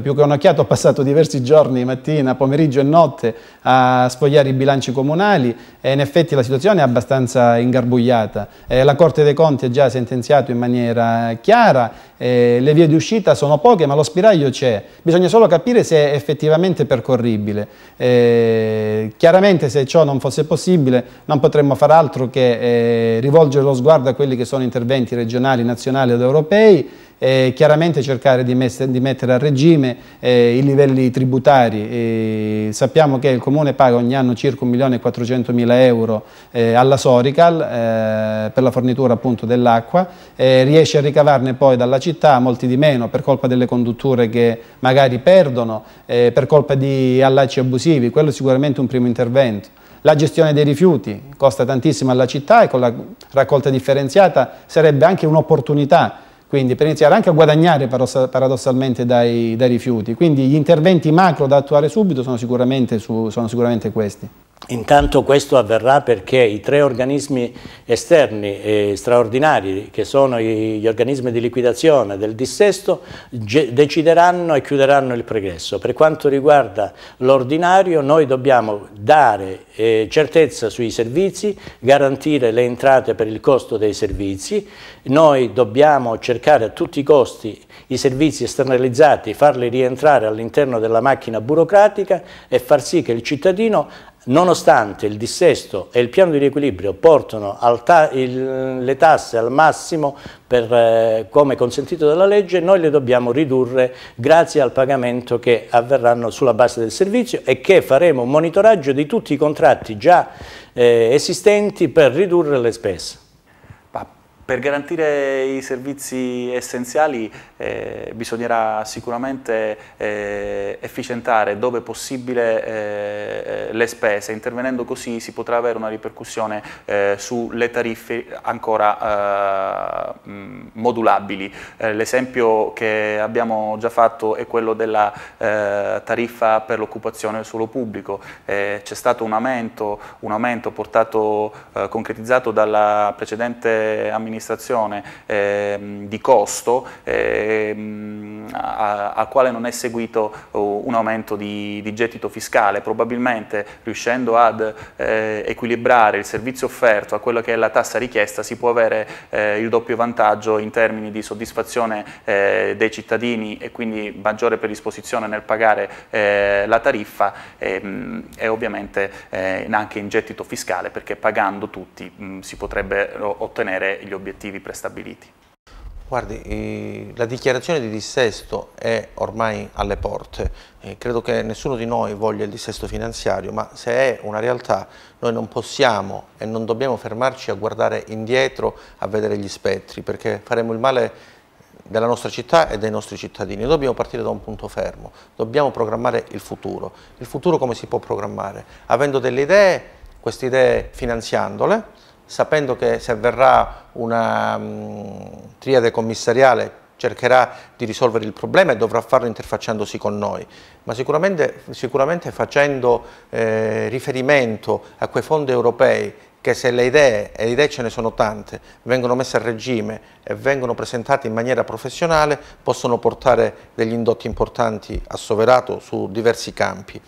più che un occhiato ho passato diversi giorni, mattina, pomeriggio e notte, a sfogliare i bilanci comunali e in effetti la situazione è abbastanza ingarbugliata. Eh, la Corte dei Conti ha già sentenziato in maniera chiara, eh, le vie di uscita sono poche ma lo spiraglio c'è, bisogna solo capire se è effettivamente percorribile. Eh, chiaramente se ciò non fosse possibile non potremmo far altro che eh, rivolgere lo sguardo a quelli che sono interventi regionali, nazionali ed europei eh, chiaramente cercare di, messe, di, mettere a regime eh, i livelli tributari. E sappiamo che il Comune paga ogni anno circa 1.400.000 euro eh, alla Sorical eh, per la fornitura appunto dell'acqua, riesce a ricavarne poi dalla città molti di meno per colpa delle condutture che magari perdono, eh, per colpa di allacci abusivi, quello è sicuramente un primo intervento. La gestione dei rifiuti costa tantissimo alla città e con la raccolta differenziata sarebbe anche un'opportunità quindi per iniziare anche a guadagnare paradossalmente dai, dai rifiuti. Quindi gli interventi macro da attuare subito sono sicuramente, su, sono sicuramente questi. Intanto questo avverrà perché i tre organismi esterni eh, straordinari, che sono gli organismi di liquidazione del dissesto, decideranno e chiuderanno il pregresso. Per quanto riguarda l'ordinario, noi dobbiamo dare eh, certezza sui servizi, garantire le entrate per il costo dei servizi, noi dobbiamo cercare a tutti i costi i servizi esternalizzati, farli rientrare all'interno della macchina burocratica e far sì che il cittadino nonostante il dissesto e il piano di riequilibrio portano ta il, le tasse al massimo per, eh, come consentito dalla legge, noi le dobbiamo ridurre grazie al pagamento che avverranno sulla base del servizio e che faremo un monitoraggio di tutti i contratti già eh, esistenti per ridurre le spese. Per garantire i servizi essenziali eh, bisognerà sicuramente eh, efficientare dove possibile eh, le spese, intervenendo così si potrà avere una ripercussione eh, sulle tariffe ancora eh, modulabili. Eh, l'esempio che abbiamo già fatto è quello della tariffa per l'occupazione del suolo pubblico, c'è stato un aumento, un aumento portato, concretizzato dalla precedente amministrazione amministrazione eh, di costo eh, al quale non è seguito eh, un aumento di, di gettito fiscale, probabilmente riuscendo ad eh, equilibrare il servizio offerto a quella che è la tassa richiesta si può avere eh, il doppio vantaggio in termini di soddisfazione eh, dei cittadini e quindi maggiore predisposizione nel pagare la tariffa e, ehm, e ovviamente anche in gettito fiscale perché pagando tutti mh, mm, si potrebbero ottenere gli obiettivi obiettivi prestabiliti. Guardi, eh, la dichiarazione di dissesto è ormai alle porte, eh, credo che nessuno di noi voglia il dissesto finanziario, ma se è una realtà noi non possiamo e non dobbiamo fermarci a guardare indietro, a vedere gli spettri, perché faremo il male della nostra città e dei nostri cittadini. Dobbiamo partire da un punto fermo, dobbiamo programmare il futuro. Il futuro come si può programmare? Avendo delle idee, queste idee finanziandole, sapendo che se avverrà una mh, mm, triade commissariale cercherà di risolvere il problema e dovrà farlo interfacciandosi con noi, ma sicuramente, sicuramente facendo eh, riferimento a quei fondi europei che se le idee, e le idee ce ne sono tante, vengono messe a regime e vengono presentate in maniera professionale, possono portare degli indotti importanti a Soverato su diversi campi.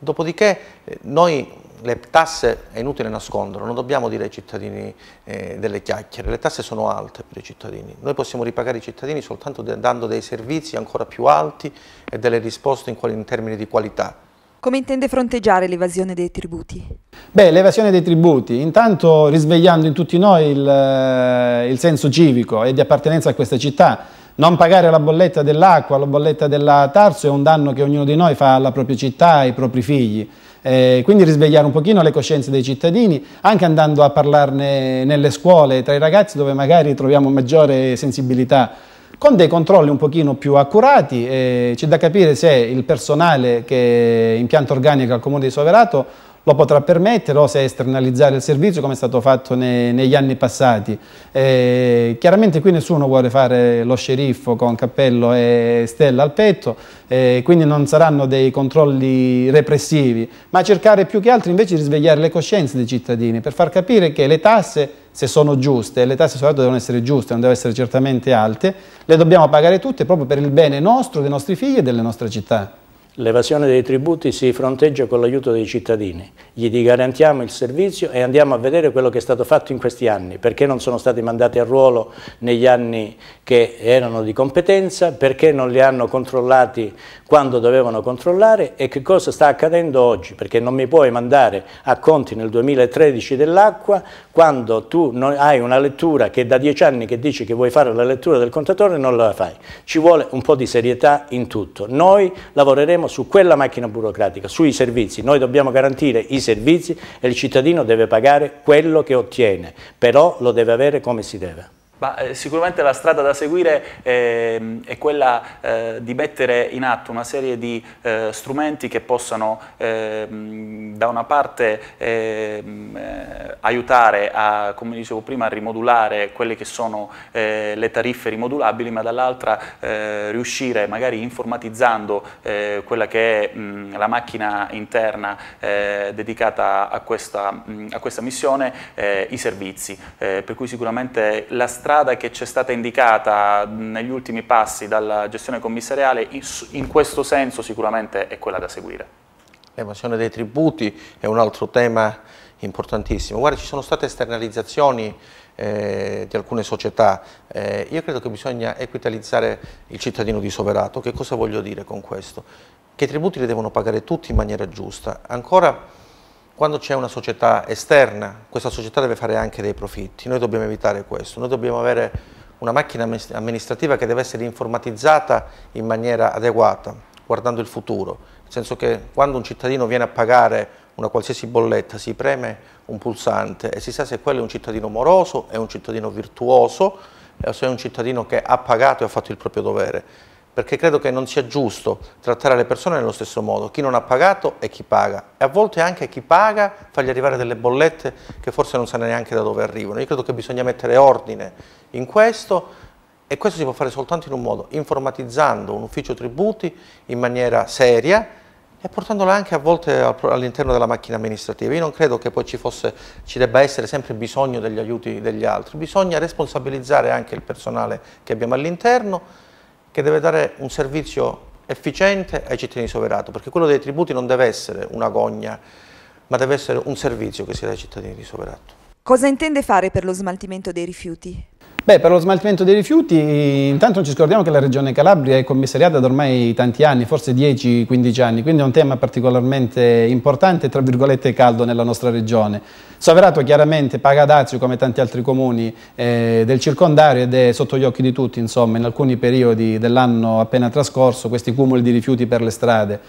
Dopodiché eh, noi le tasse è inutile nasconderlo, non dobbiamo dire ai cittadini eh, delle chiacchiere, le tasse sono alte per i cittadini, noi possiamo ripagare i cittadini soltanto dando dei servizi ancora più alti e delle risposte in, in termini di qualità. Come intende fronteggiare l'evasione dei tributi? Beh, l'evasione dei tributi, intanto risvegliando in tutti noi il, eh, il, senso civico e di appartenenza a questa città. Non pagare la bolletta dell'acqua, la bolletta della Tarso è un danno che ognuno di noi fa alla propria città, ai propri figli. Eh, quindi risvegliare un pochino le coscienze dei cittadini, anche andando a parlarne nelle scuole, tra i ragazzi dove magari troviamo maggiore sensibilità con dei controlli un pochino più accurati, eh, c'è da capire se il personale che impianto organico al Comune di Soverato lo potrà permettere o se esternalizzare il servizio come è stato fatto ne, negli anni passati. Eh, chiaramente qui nessuno vuole fare lo sceriffo con cappello e stella al petto, eh, quindi non saranno dei controlli repressivi, ma cercare più che altro invece di svegliare le coscienze dei cittadini per far capire che le tasse se sono giuste, le tasse soprattutto devono essere giuste, non devono essere certamente alte, le dobbiamo pagare tutte proprio per il bene nostro, dei nostri figli e delle nostre città. L'evasione dei tributi si fronteggia con l'aiuto dei cittadini, gli garantiamo il servizio e andiamo a vedere quello che è stato fatto in questi anni, perché non sono stati mandati a ruolo negli anni che erano di competenza, perché non li hanno controllati quando dovevano controllare e che cosa sta accadendo oggi, perché non mi puoi mandare a conti nel 2013 dell'acqua quando tu hai una lettura che da dieci anni che dici che vuoi fare la lettura del contatore e non la fai. Ci vuole un po' di serietà in tutto. Noi lavoreremo su quella macchina burocratica, sui servizi. Noi dobbiamo garantire i servizi e il cittadino deve pagare quello che ottiene, però lo deve avere come si deve. Ma, eh, sicuramente la strada da seguire eh, è quella eh, di mettere in atto una serie di eh, strumenti che possano ehm, da una parte ehm, eh, aiutare a, come dicevo prima, a rimodulare quelle che sono le tariffe rimodulabili, ma dall'altra riuscire magari informatizzando quella che è mh, mm, la macchina interna dedicata a questa, mh, mm, a questa missione, i servizi. per cui sicuramente la strada strada che ci è stata indicata negli ultimi passi dalla gestione commissariale in, in questo senso sicuramente è quella da seguire. L'evasione dei tributi è un altro tema importantissimo. Guarda, ci sono state esternalizzazioni eh, di alcune società. Eh, io credo che bisogna equitalizzare il cittadino di Soverato. Che cosa voglio dire con questo? Che i tributi li devono pagare tutti in maniera giusta. Ancora quando c'è una società esterna, questa società deve fare anche dei profitti, noi dobbiamo evitare questo, noi dobbiamo avere una macchina amministrativa che deve essere informatizzata in maniera adeguata, guardando il futuro, nel senso che quando un cittadino viene a pagare una qualsiasi bolletta si preme un pulsante e si sa se quello è un cittadino moroso, è un cittadino virtuoso, eh, se è un cittadino che ha pagato e ha fatto il proprio dovere perché credo che non sia giusto trattare le persone nello stesso modo, chi non ha pagato e chi paga, e a volte anche chi paga fargli arrivare delle bollette che forse non sa neanche da dove arrivano. Io credo che bisogna mettere ordine in questo e questo si può fare soltanto in un modo, informatizzando un ufficio tributi in maniera seria, e portandola anche a volte all'interno della macchina amministrativa. Io non credo che poi ci, fosse, ci, debba essere sempre bisogno degli aiuti degli altri, bisogna responsabilizzare anche il personale che abbiamo all'interno che deve dare un servizio efficiente ai cittadini soverato, perché quello dei tributi non deve essere una gogna, ma deve essere un servizio che si dà ai cittadini di soverato. Cosa intende fare per lo smaltimento dei rifiuti? Beh, per lo smaltimento dei rifiuti, intanto non ci scordiamo che la Regione Calabria è commissariata da ormai tanti anni, forse 10-15 anni, quindi è un tema particolarmente importante e tra virgolette caldo nella nostra Regione. Soverato chiaramente paga dazio come tanti altri comuni eh, del circondario ed è sotto gli occhi di tutti, insomma, in alcuni periodi dell'anno appena trascorso questi cumuli di rifiuti per le strade.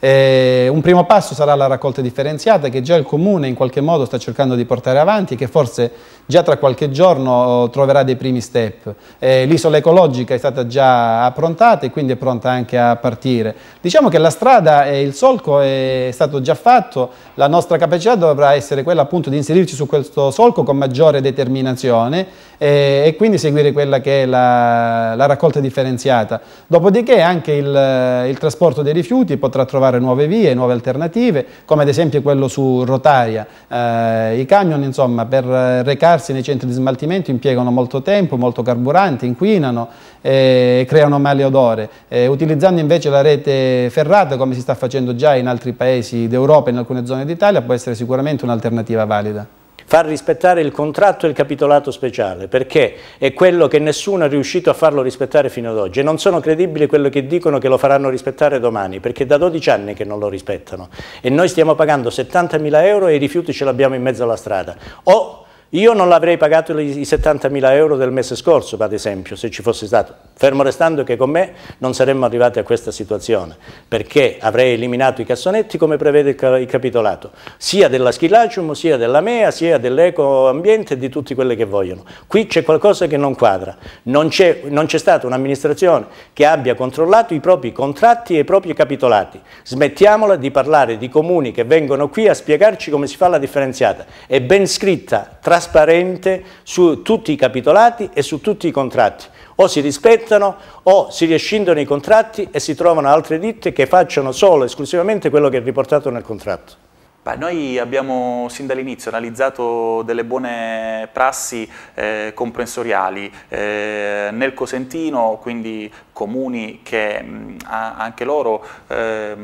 Eh, un primo passo sarà la raccolta differenziata che già il comune in qualche modo sta cercando di portare avanti e che forse già tra qualche giorno eh, troverà dei primi step. Eh, l'isola ecologica è stata già approntata e quindi è pronta anche a partire. Diciamo che la strada e il solco è stato già fatto, la nostra capacità dovrà essere quella appunto di inserirci su questo solco con maggiore determinazione eh, e quindi seguire quella che è la, la raccolta differenziata. Dopodiché anche il, il trasporto dei rifiuti potrà trovare nuove vie, nuove alternative, come ad esempio quello su rotaria. Eh, I camion insomma per recare scarsi nei centri di smaltimento impiegano molto tempo, molto carburante, inquinano, e eh, creano male odore. Eh, utilizzando invece la rete ferrata, come si sta facendo già in altri paesi d'Europa e in alcune zone d'Italia, può essere sicuramente un'alternativa valida far rispettare il contratto e il capitolato speciale, perché è quello che nessuno è riuscito a farlo rispettare fino ad oggi e non sono credibili quelli che dicono che lo faranno rispettare domani, perché da 12 anni che non lo rispettano e noi stiamo pagando 70.000 euro e i rifiuti ce l'abbiamo in mezzo alla strada. O io non l'avrei pagato i 70.000 euro del mese scorso, ad esempio, se ci fosse stato. Fermo restando che con me non saremmo arrivati a questa situazione, perché avrei eliminato i cassonetti come prevede il capitolato, sia della Schillacium, sia della MEA, sia dell'ecoambiente e di tutti quelli che vogliono. Qui c'è qualcosa che non quadra. Non c'è stata un'amministrazione che abbia controllato i propri contratti e i propri capitolati. Smettiamola di parlare di comuni che vengono qui a spiegarci come si fa la differenziata. È ben scritta, tra trasparente su tutti i capitolati e su tutti i contratti. O si rispettano o si rescindono i contratti e si trovano altre ditte che facciano solo e esclusivamente quello che è riportato nel contratto. Beh, noi abbiamo sin dall'inizio analizzato delle buone prassi eh, comprensoriali eh, nel Cosentino, quindi comuni che mh, mm, anche loro eh,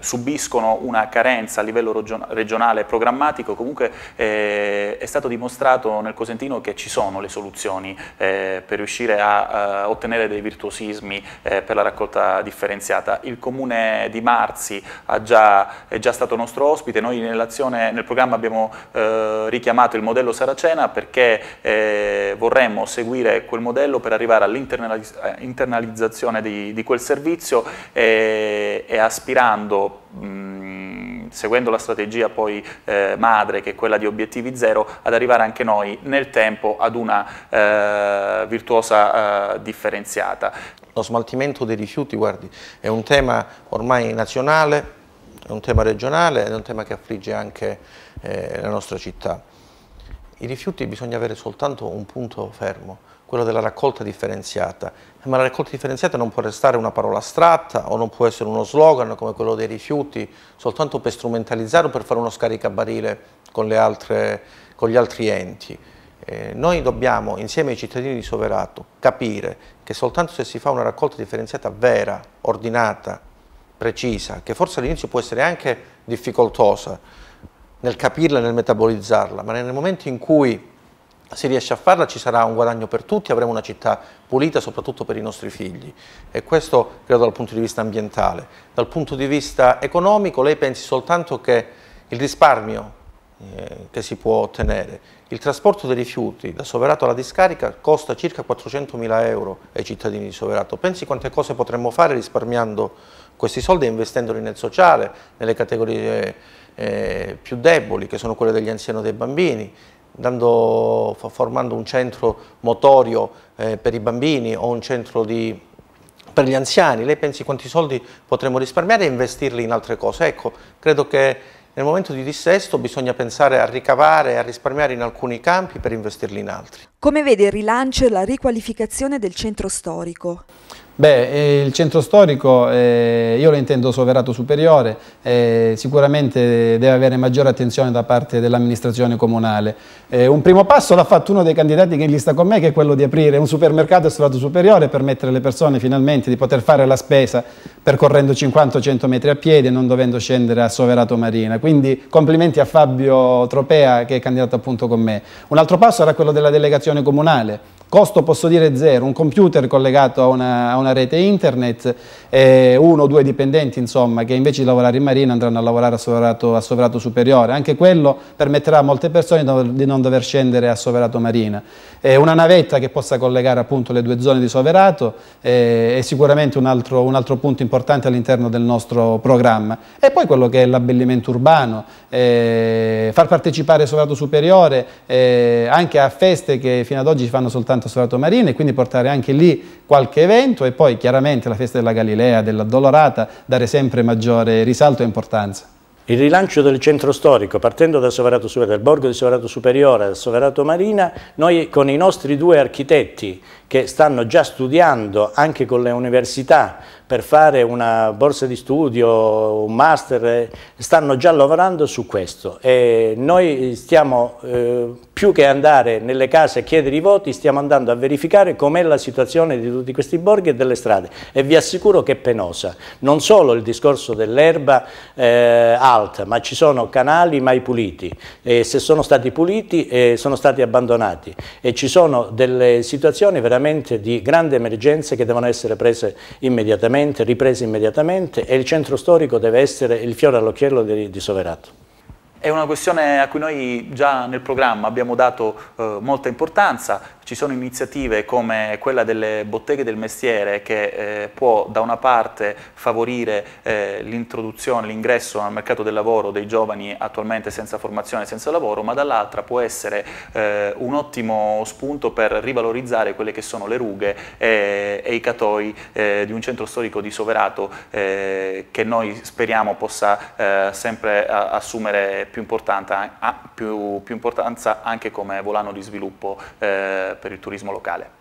subiscono una carenza a livello regionale e programmatico, comunque eh, è stato dimostrato nel Cosentino che ci sono le soluzioni eh, per riuscire a, a, eh, ottenere dei virtuosismi eh, per la raccolta differenziata. Il comune di Marzi già, è già stato nostro ospite, noi nel programma abbiamo eh, richiamato il modello Saracena perché eh, vorremmo seguire quel modello per arrivare all'internalizzazione di, di, quel servizio e aspirando mh, seguendo la strategia poi eh, madre che è quella di obiettivi zero ad arrivare anche noi nel tempo ad una eh, virtuosa eh, differenziata. Lo smaltimento dei rifiuti guardi, è un tema ormai nazionale, è un tema regionale ed è un tema che affligge anche eh, la nostra città. I rifiuti bisogna avere soltanto un punto fermo, quella della raccolta differenziata. Ma la raccolta differenziata non può restare una parola astratta o non può essere uno slogan come quello dei rifiuti, soltanto per strumentalizzare o per fare uno scaricabarile con, altre, con gli altri enti. Eh, noi dobbiamo, insieme ai cittadini di Soverato, capire che soltanto se si fa una raccolta differenziata vera, ordinata, precisa, che forse all'inizio può essere anche difficoltosa nel capirla e nel metabolizzarla, ma nel momento in cui si riesce a farla ci sarà un guadagno per tutti, avremo una città pulita soprattutto per i nostri figli e questo credo dal punto di vista ambientale. Dal punto di vista economico lei pensi soltanto che il risparmio eh, che si può ottenere, il trasporto dei rifiuti da Soverato alla discarica costa circa 400 mila euro ai cittadini di Soverato, pensi quante cose potremmo fare risparmiando questi soldi e investendoli nel sociale, nelle categorie eh, più deboli che sono quelle degli anziani o dei bambini, dando, formando un centro motorio eh, per i bambini o un centro di, per gli anziani, lei pensi quanti soldi potremmo risparmiare e investirli in altre cose? Ecco, credo che nel momento di dissesto bisogna pensare a ricavare e a risparmiare in alcuni campi per investirli in altri. Come vede il rilancio e la riqualificazione del centro storico? Beh, eh, il centro storico eh, io lo intendo soverato superiore, eh, sicuramente deve avere maggiore attenzione da parte dell'amministrazione comunale. Eh, un primo passo l'ha fatto uno dei candidati che in lista con me, che è quello di aprire un supermercato soverato superiore per permettere alle persone finalmente di poter fare la spesa percorrendo 50-100 metri a piedi e non dovendo scendere a Soverato Marina. Quindi complimenti a Fabio Tropea che è candidato appunto con me. Un altro passo era quello della delegazione comunale. Costo posso dire zero, un computer collegato a una, a una rete internet, eh, uno o due dipendenti insomma, che invece di lavorare in marina andranno a lavorare a sovrato, a sovrato superiore. Anche quello permetterà a molte persone di non dover scendere a sovrato marina. Eh, una navetta che possa collegare appunto le due zone di sovrato eh, è sicuramente un altro, un altro punto importante all'interno del nostro programma. E poi quello che è l'abbellimento urbano, eh, far partecipare sovrato superiore eh, anche a feste che fino ad oggi fanno soltanto tanto sull'auto marina e quindi portare anche lì qualche evento e poi chiaramente la festa della Galilea, della Dolorata, dare sempre maggiore risalto e importanza. Il rilancio del centro storico, partendo dal, Superiore, dal borgo di Soverato Superiore, al Soverato Marina, noi con i nostri due architetti che stanno già studiando anche con le università per fare una borsa di studio, un master, stanno già lavorando su questo e noi stiamo eh, più che andare nelle case a chiedere i voti, stiamo andando a verificare com'è la situazione di tutti questi borghi e delle strade e vi assicuro che è penosa, non solo il discorso dell'erba eh, alta, ma ci sono canali mai puliti e se sono stati puliti eh, sono stati abbandonati e ci sono delle situazioni veramente di grande emergenza che devono essere prese immediatamente immediatamente, riprese immediatamente e il centro storico deve essere il fiore all'occhiello di, di Soverato. È una questione a cui noi già nel programma abbiamo dato eh, molta importanza, ci sono iniziative come quella delle botteghe del mestiere che eh, può da una parte favorire eh, l'introduzione, l'ingresso al mercato del lavoro dei giovani attualmente senza formazione, senza lavoro, ma dall'altra può essere eh, un ottimo spunto per rivalorizzare quelle che sono le rughe e, i catoi eh, di un centro storico di Soverato eh, che noi speriamo possa sempre assumere più, eh, più, più, importanza anche come volano di sviluppo eh, per il turismo locale.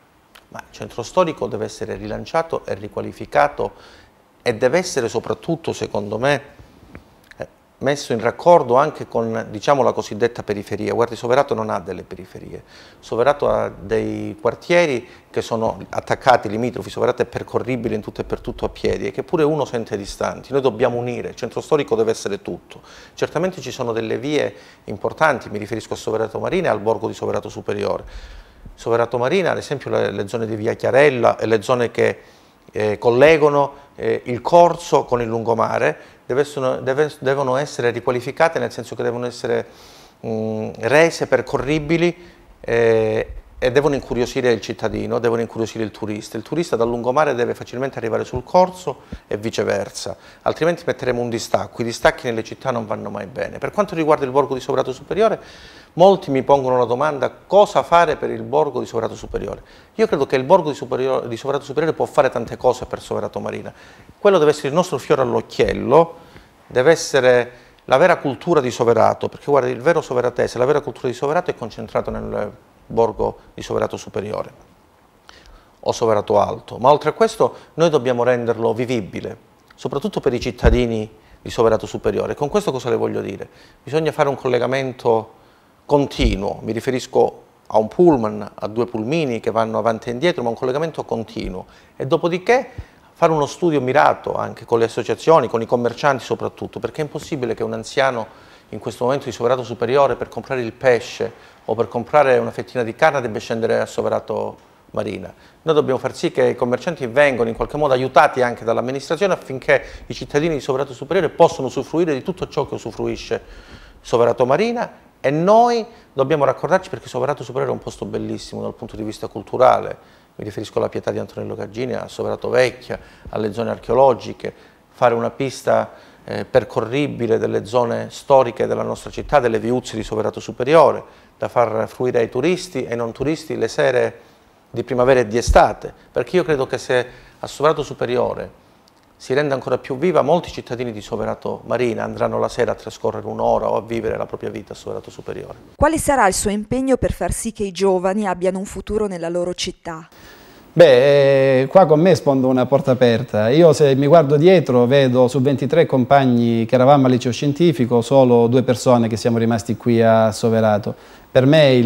Ma il centro storico deve essere rilanciato e riqualificato e deve essere soprattutto, secondo me, messo in raccordo anche con diciamo, la cosiddetta periferia. Guardi, Soverato non ha delle periferie, Soverato ha dei quartieri che sono attaccati, limitrofi, Soverato è percorribile in tutto e per tutto a piedi e che pure uno sente distanti. Noi dobbiamo unire, il centro storico deve essere tutto. Certamente ci sono delle vie importanti, mi riferisco a Soverato Marina e al borgo di Soverato Superiore. Soverato Marina, ad esempio le, le zone di Via Chiarella e le zone che eh, collegano eh, il corso con il lungomare, devono essere riqualificate, nel senso che devono essere mh, mm, rese percorribili eh, e devono incuriosire il cittadino, devono incuriosire il turista. Il turista dal lungomare deve facilmente arrivare sul corso e viceversa, altrimenti metteremo un distacco. I distacchi nelle città non vanno mai bene. Per quanto riguarda il borgo di Sovrato Superiore, Molti mi pongono la domanda cosa fare per il borgo di Soverato Superiore. Io credo che il borgo di, superiore, di Soverato Superiore può fare tante cose per Soverato Marina. Quello deve essere il nostro fiore all'occhiello, deve essere la vera cultura di Soverato, perché guarda, il vero sovratese, la vera cultura di Soverato è concentrata nel borgo di Soverato Superiore o Soverato Alto, ma oltre a questo noi dobbiamo renderlo vivibile, soprattutto per i cittadini di Soverato Superiore. Con questo cosa le voglio dire? Bisogna fare un collegamento continuo, mi riferisco a un pullman, a due pulmini che vanno avanti e indietro, ma un collegamento continuo e dopodiché fare uno studio mirato anche con le associazioni, con i commercianti soprattutto, perché è impossibile che un anziano in questo momento di sovrato superiore per comprare il pesce o per comprare una fettina di carne debba scendere a sovrato marina. Noi dobbiamo far sì che i commercianti vengano in qualche modo aiutati anche dall'amministrazione affinché i cittadini di sovrato superiore possano usufruire di tutto ciò che usufruisce sovrato marina e noi dobbiamo raccordarci perché Soverato Superiore è un posto bellissimo dal punto di vista culturale, mi riferisco alla pietà di Antonello Gaggini, a Soverato Vecchia, alle zone archeologiche, fare una pista eh, percorribile delle zone storiche della nostra città, delle viuzze di Soverato Superiore, da far fruire ai turisti e non turisti le sere di primavera e di estate, perché io credo che se a Soverato Superiore si rende ancora più viva, molti cittadini di Soverato Marina andranno la sera a trascorrere un'ora o a vivere la propria vita a Soverato Superiore. Quale sarà il suo impegno per far sì che i giovani abbiano un futuro nella loro città? Beh, eh, qua con me spondo una porta aperta. Io se mi guardo dietro vedo su 23 compagni che eravamo al liceo scientifico solo due persone che siamo rimasti qui a Soverato per me eh,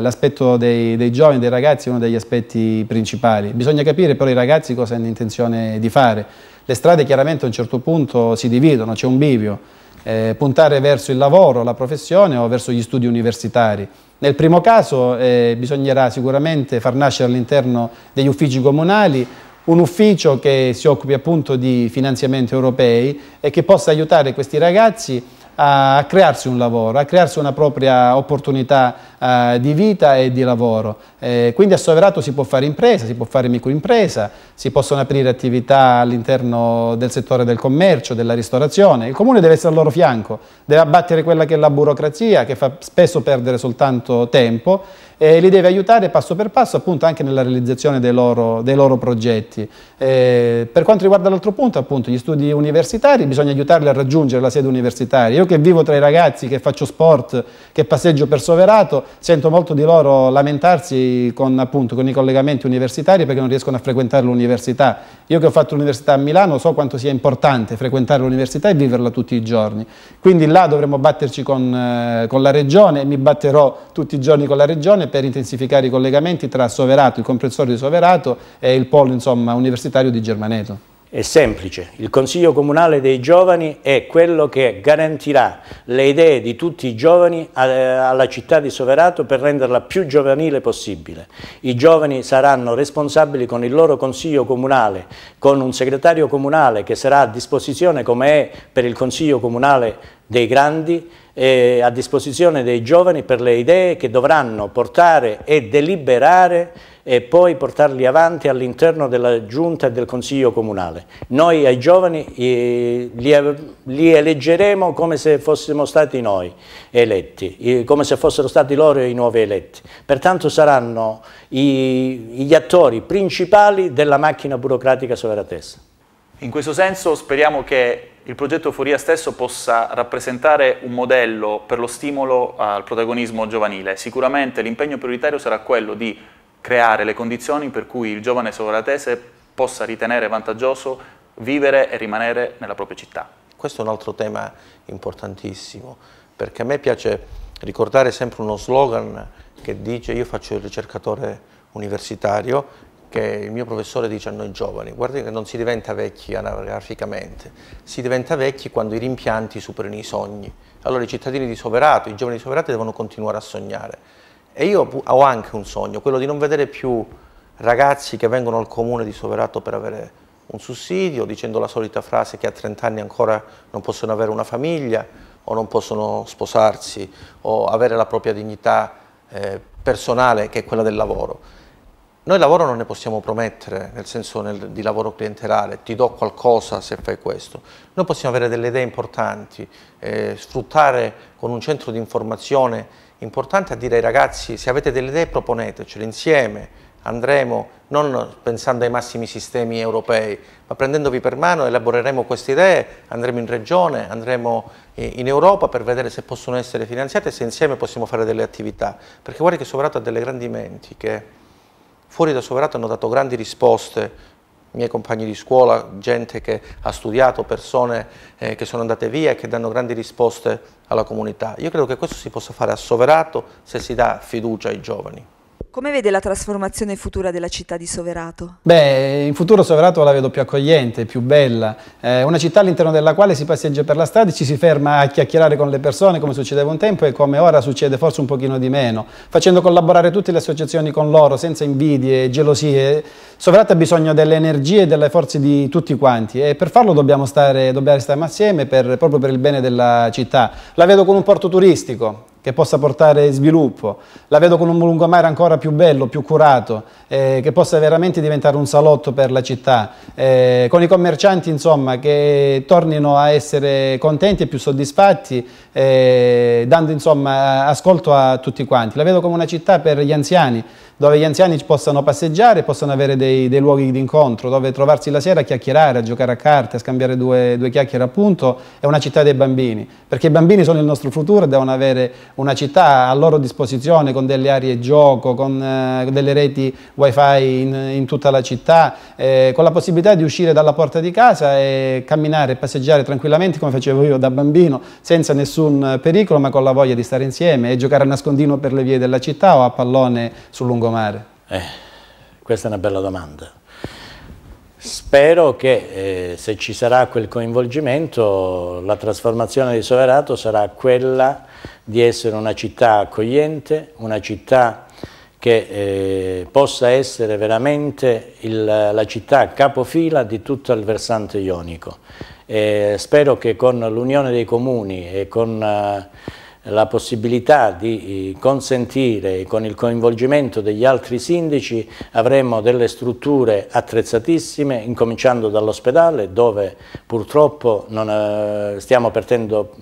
l'aspetto dei, dei, giovani, dei ragazzi è uno degli aspetti principali. Bisogna capire però i ragazzi cosa hanno intenzione di fare. Le strade chiaramente a un certo punto si dividono, c'è un bivio. Eh, puntare verso il lavoro, la professione o verso gli studi universitari. Nel primo caso eh, bisognerà sicuramente far nascere all'interno degli uffici comunali un ufficio che si occupi appunto di finanziamenti europei e che possa aiutare questi ragazzi a crearsi un lavoro, a crearsi una propria opportunità eh, di vita e di lavoro. Eh, quindi a Soverato si può fare impresa, si può fare microimpresa, si possono aprire attività all'interno del settore del commercio, della ristorazione. Il Comune deve essere al loro fianco, deve abbattere quella che è la burocrazia che fa spesso perdere soltanto tempo eh, li deve aiutare passo per passo appunto anche nella realizzazione dei loro, dei loro progetti. Eh, per quanto riguarda l'altro punto, appunto, gli studi universitari, bisogna aiutarli a raggiungere la sede universitaria. Io che vivo tra i ragazzi, che faccio sport, che passeggio per Soverato, sento molto di loro lamentarsi con, appunto, con i collegamenti universitari perché non riescono a frequentare l'università. Io che ho fatto l'università a Milano so quanto sia importante frequentare l'università e viverla tutti i giorni. Quindi là dovremmo batterci con, eh, con la Regione, mi batterò tutti i giorni con la Regione per intensificare i collegamenti tra Soverato, il comprensorio di Soverato e il polo insomma, universitario di Germaneto. È semplice, il Consiglio Comunale dei Giovani è quello che garantirà le idee di tutti i giovani eh, alla città di Soverato per renderla più giovanile possibile. I giovani saranno responsabili con il loro Consiglio Comunale, con un segretario comunale che sarà a disposizione come è per il Consiglio Comunale dei grandi eh, a disposizione dei giovani per le idee che dovranno portare e deliberare e poi portarli avanti all'interno della giunta e del consiglio comunale. Noi ai giovani eh, li, li, eleggeremo come se fossimo stati noi eletti, eh, come se fossero stati loro i nuovi eletti. Pertanto saranno i, gli attori principali della macchina burocratica sovratessa. In questo senso speriamo che il progetto Euforia stesso possa rappresentare un modello per lo stimolo al protagonismo giovanile. Sicuramente l'impegno prioritario sarà quello di creare le condizioni per cui il giovane sovratese possa ritenere vantaggioso vivere e rimanere nella propria città. Questo è un altro tema importantissimo, perché a me piace ricordare sempre uno slogan che dice io faccio il ricercatore universitario che il mio professore dice a noi giovani, guardate che non si diventa vecchi anagraficamente, si diventa vecchi quando i rimpianti superano i sogni. Allora i cittadini di Soverato, i giovani di Soverato devono continuare a sognare. E io ho anche un sogno, quello di non vedere più ragazzi che vengono al comune di Soverato per avere un sussidio, dicendo la solita frase che a 30 anni ancora non possono avere una famiglia o non possono sposarsi o avere la propria dignità eh, personale che è quella del lavoro. Noi lavoro non ne possiamo promettere, nel senso nel, di lavoro clientelare, ti do qualcosa se fai questo. Noi possiamo avere delle idee importanti, eh, sfruttare con un centro di informazione importante a dire ai ragazzi se avete delle idee proponetecele insieme, andremo non pensando ai massimi sistemi europei, ma prendendovi per mano elaboreremo queste idee, andremo in regione, andremo in Europa per vedere se possono essere finanziate e se insieme possiamo fare delle attività. Perché guarda che Sovrato ha delle grandi menti che fuori da Soverato hanno dato grandi risposte, i miei compagni di scuola, gente che ha studiato, persone eh, che sono andate via e che danno grandi risposte alla comunità. Io credo che questo si possa fare a Soverato se si dà fiducia ai giovani. Come vede la trasformazione futura della città di Soverato? Beh, in futuro Soverato la vedo più accogliente, più bella, eh, una città all'interno della quale si passeggia per la strada e ci si ferma a chiacchierare con le persone come succedeva un tempo e come ora succede forse un pochino di meno, facendo collaborare tutte le associazioni con loro senza invidie, gelosie. Soverato ha bisogno delle energie e delle forze di tutti quanti e per farlo dobbiamo stare, dobbiamo stare assieme per, proprio per il bene della città. La vedo con un porto turistico, che possa portare sviluppo. La vedo con un lungomare ancora più bello, più curato, eh, che possa veramente diventare un salotto per la città, eh, con i commercianti insomma, che tornino a essere contenti e più soddisfatti eh, dando insomma, ascolto a tutti quanti. La vedo come una città per gli anziani, dove gli anziani possano passeggiare, possano avere dei, dei luoghi di incontro, dove trovarsi la sera a chiacchierare, a giocare a carte, a scambiare due, due chiacchiere appunto, è una città dei bambini, perché i bambini sono il nostro futuro e devono avere una città a loro disposizione con delle aree gioco, con eh, delle reti wifi in, in tutta la città, eh, con la possibilità di uscire dalla porta di casa e camminare e passeggiare tranquillamente come facevo io da bambino, senza nessun nessun pericolo, ma con la voglia di stare insieme e giocare a nascondino per le vie della città o a pallone sul lungomare? Eh, questa è una bella domanda. Spero che eh, se ci sarà quel coinvolgimento, la trasformazione di Soverato sarà quella di essere una città accogliente, una città che eh, possa essere veramente il, la città capofila di tutto il versante ionico. E spero che con l'unione dei comuni e con eh, la possibilità di eh, consentire con il coinvolgimento degli altri sindaci avremo delle strutture attrezzatissime incominciando dall'ospedale dove purtroppo non, eh, stiamo perdendo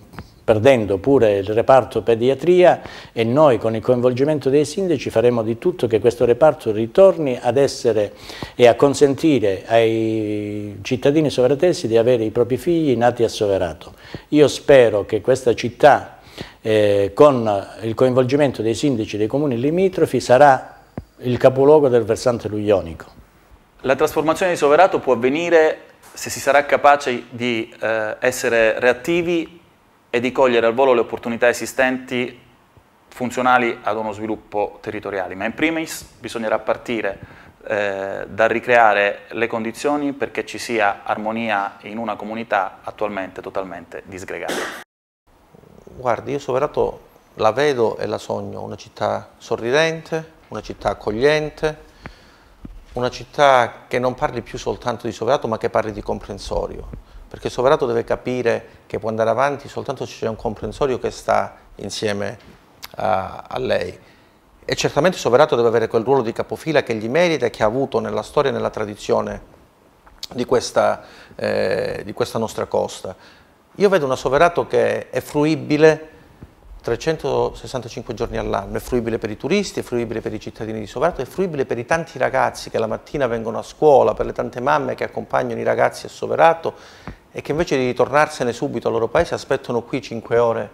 perdendo pure il reparto pediatria e noi con il coinvolgimento dei sindaci faremo di tutto che questo reparto ritorni ad essere e a consentire ai cittadini sovratesi di avere i propri figli nati a Soverato. Io spero che questa città eh, con il coinvolgimento dei sindaci dei comuni limitrofi sarà il capoluogo del versante luglionico. La trasformazione di Soverato può avvenire se si sarà capace di eh, essere reattivi e di cogliere al volo le opportunità esistenti funzionali ad uno sviluppo territoriale, ma in primis bisognerà partire eh, dal ricreare le condizioni perché ci sia armonia in una comunità attualmente totalmente disgregata. Guardi, io Soverato la vedo e la sogno, una città sorridente, una città accogliente, una città che non parli più soltanto di Soverato ma che parli di comprensorio, perché il sovrato deve capire che può andare avanti soltanto se c'è un comprensorio che sta insieme a, a lei. E certamente il sovrato deve avere quel ruolo di capofila che gli merita e che ha avuto nella storia e nella tradizione di questa, eh, di questa nostra costa. Io vedo una soverato che è fruibile 365 giorni all'anno, è fruibile per i turisti, è fruibile per i cittadini di Soverato, è fruibile per i tanti ragazzi che la mattina vengono a scuola, per le tante mamme che accompagnano i ragazzi a Soverato e che invece di ritornarsene subito al loro paese aspettano qui 5 ore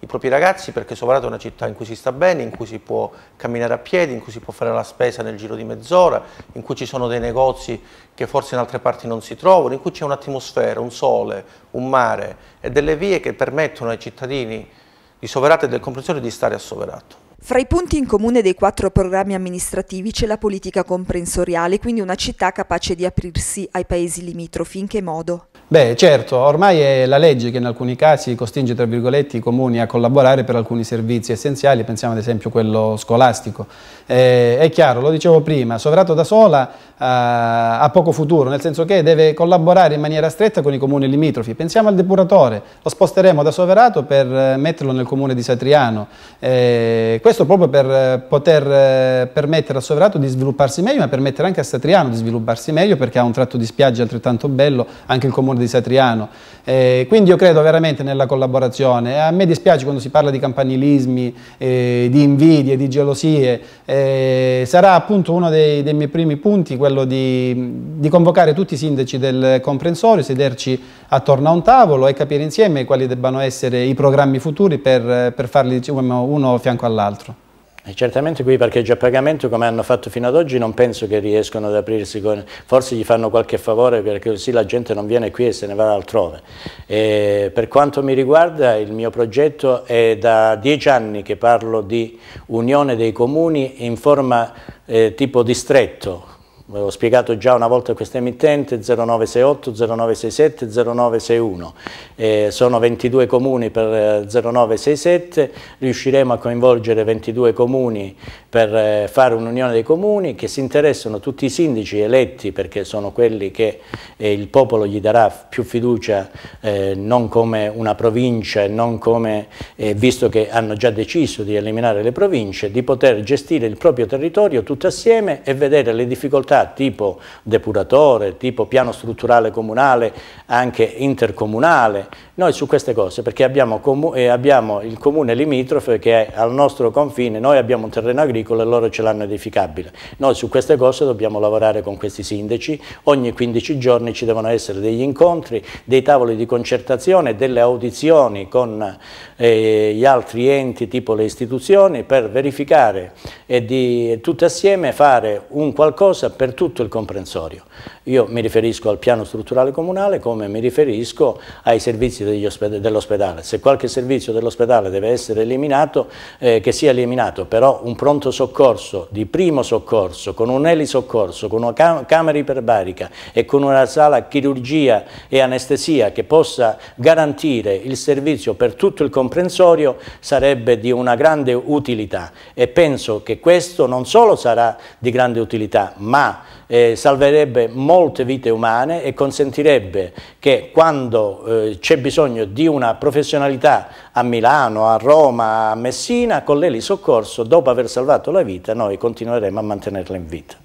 i propri ragazzi perché Soverato è una città in cui si sta bene, in cui si può camminare a piedi, in cui si può fare la spesa nel giro di mezz'ora, in cui ci sono dei negozi che forse in altre parti non si trovano, in cui c'è un'atmosfera, un sole, un mare e delle vie che permettono ai cittadini di soverati e del comprensorio di stare assoverato. Fra i punti in comune dei quattro programmi amministrativi c'è la politica comprensoriale, quindi una città capace di aprirsi ai paesi limitrofi. In che modo? Beh, certo, ormai è la legge che in alcuni casi costringe tra virgolette, i comuni a collaborare per alcuni servizi essenziali, pensiamo ad esempio a quello scolastico. Eh, è chiaro, lo dicevo prima, Sovrato da sola eh, ha poco futuro, nel senso che deve collaborare in maniera stretta con i comuni limitrofi. Pensiamo al depuratore, lo sposteremo da Sovrato per eh, metterlo nel comune di Satriano. Eh, questo proprio per eh, poter eh, permettere a Sovrato di svilupparsi meglio, ma permettere anche a Satriano di svilupparsi meglio perché ha un tratto di spiaggia altrettanto bello, anche il comune mondo di Satriano. Eh, quindi io credo veramente nella collaborazione. A me dispiace quando si parla di campanilismi, eh, di invidie, di gelosie. Eh, sarà appunto uno dei, dei, miei primi punti quello di, di, convocare tutti i sindaci del comprensorio, sederci attorno a un tavolo e capire insieme quali debbano essere i programmi futuri per, per farli diciamo, uno fianco all'altro. E certamente qui i parcheggi a pagamento, come hanno fatto fino ad oggi, non penso che riescono ad aprirsi, con, forse gli fanno qualche favore perché così la gente non viene qui e se ne va altrove. E per quanto mi riguarda il mio progetto è da dieci anni che parlo di unione dei comuni in forma eh, tipo distretto, avevo spiegato già una volta questa emittente, 0968, 0967, 0961. Eh, sono 22 comuni per 0967, eh, riusciremo a coinvolgere 22 comuni per eh, fare un'unione dei comuni che si interessano tutti i sindaci eletti perché sono quelli che eh, il popolo gli darà più fiducia eh, non come una provincia, non come, eh, visto che hanno già deciso di eliminare le province, di poter gestire il proprio territorio tutto assieme e vedere le difficoltà città, tipo depuratore, tipo piano strutturale comunale, anche intercomunale, noi su queste cose, perché abbiamo, eh, abbiamo il comune limitrofe che è al nostro confine, noi abbiamo un terreno agricolo e loro ce l'hanno edificabile. Noi su queste cose dobbiamo lavorare con questi sindaci, ogni 15 giorni ci devono essere degli incontri, dei tavoli di concertazione, delle audizioni con eh, gli altri enti tipo le istituzioni per verificare e di tutti assieme fare un qualcosa per per tutto il comprensorio. Io mi riferisco al piano strutturale comunale come mi riferisco ai servizi dell'ospedale. Se qualche servizio dell'ospedale deve essere eliminato, eh, che sia eliminato, però un pronto soccorso di primo soccorso, con un elisoccorso, con una cam camera iperbarica e con una sala chirurgia e anestesia che possa garantire il servizio per tutto il comprensorio sarebbe di una grande utilità e penso che questo non solo sarà di grande utilità, ma eh, salverebbe molte vite umane e consentirebbe che quando eh, c'è bisogno di una professionalità a Milano, a Roma, a Messina, con l'Eli Soccorso, dopo aver salvato la vita, noi continueremo a mantenerla in vita.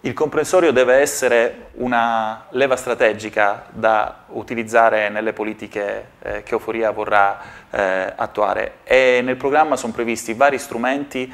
Il comprensorio deve essere una leva strategica da utilizzare nelle politiche eh, che Euforia vorrà eh, attuare e nel programma sono previsti vari strumenti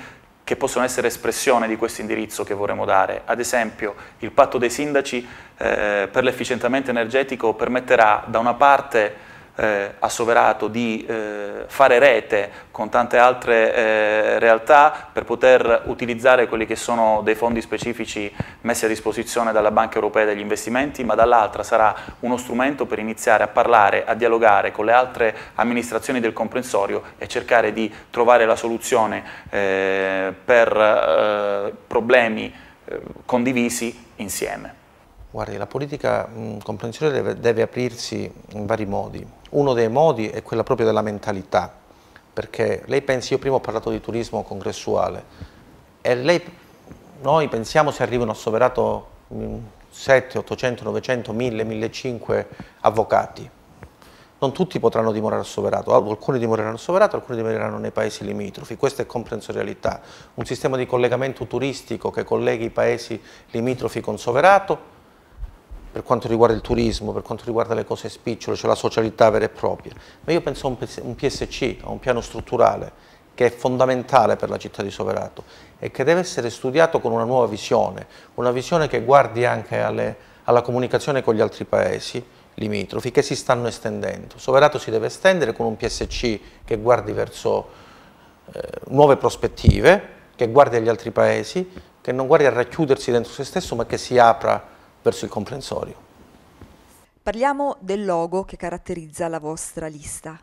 che possono essere espressione di questo indirizzo che vorremmo dare. Ad esempio il patto dei sindaci eh, per l'efficientamento energetico permetterà da una parte eh, assoverato di eh, fare rete con tante altre eh, realtà per poter utilizzare quelli che sono dei fondi specifici messi a disposizione dalla Banca Europea degli investimenti, ma dall'altra sarà uno strumento per iniziare a parlare, a dialogare con le altre amministrazioni del comprensorio e cercare di trovare la soluzione eh, per eh, problemi eh, condivisi insieme. Guardi, la politica comprensoriale deve, deve aprirsi in vari modi, uno dei modi è quella proprio della mentalità, perché lei pensa, io prima ho parlato di turismo congressuale, e lei, noi pensiamo se arrivano a Soverato 7, 800, 900, 1000, 1500 avvocati. Non tutti potranno dimorare a Soverato, alcuni dimoreranno a Soverato, alcuni dimoreranno nei paesi limitrofi, questa è comprensorialità. Un sistema di collegamento turistico che colleghi i paesi limitrofi con Soverato per quanto riguarda il turismo, per quanto riguarda le cose spicciole, cioè la socialità vera e propria, ma io penso a un PSC, a un piano strutturale che è fondamentale per la città di Soverato e che deve essere studiato con una nuova visione, una visione che guardi anche alle, alla comunicazione con gli altri paesi limitrofi che si stanno estendendo. Soverato si deve estendere con un PSC che guardi verso eh, nuove prospettive, che guardi agli altri paesi, che non guardi a racchiudersi dentro se stesso ma che si apra verso il comprensorio. Parliamo del logo che caratterizza la vostra lista.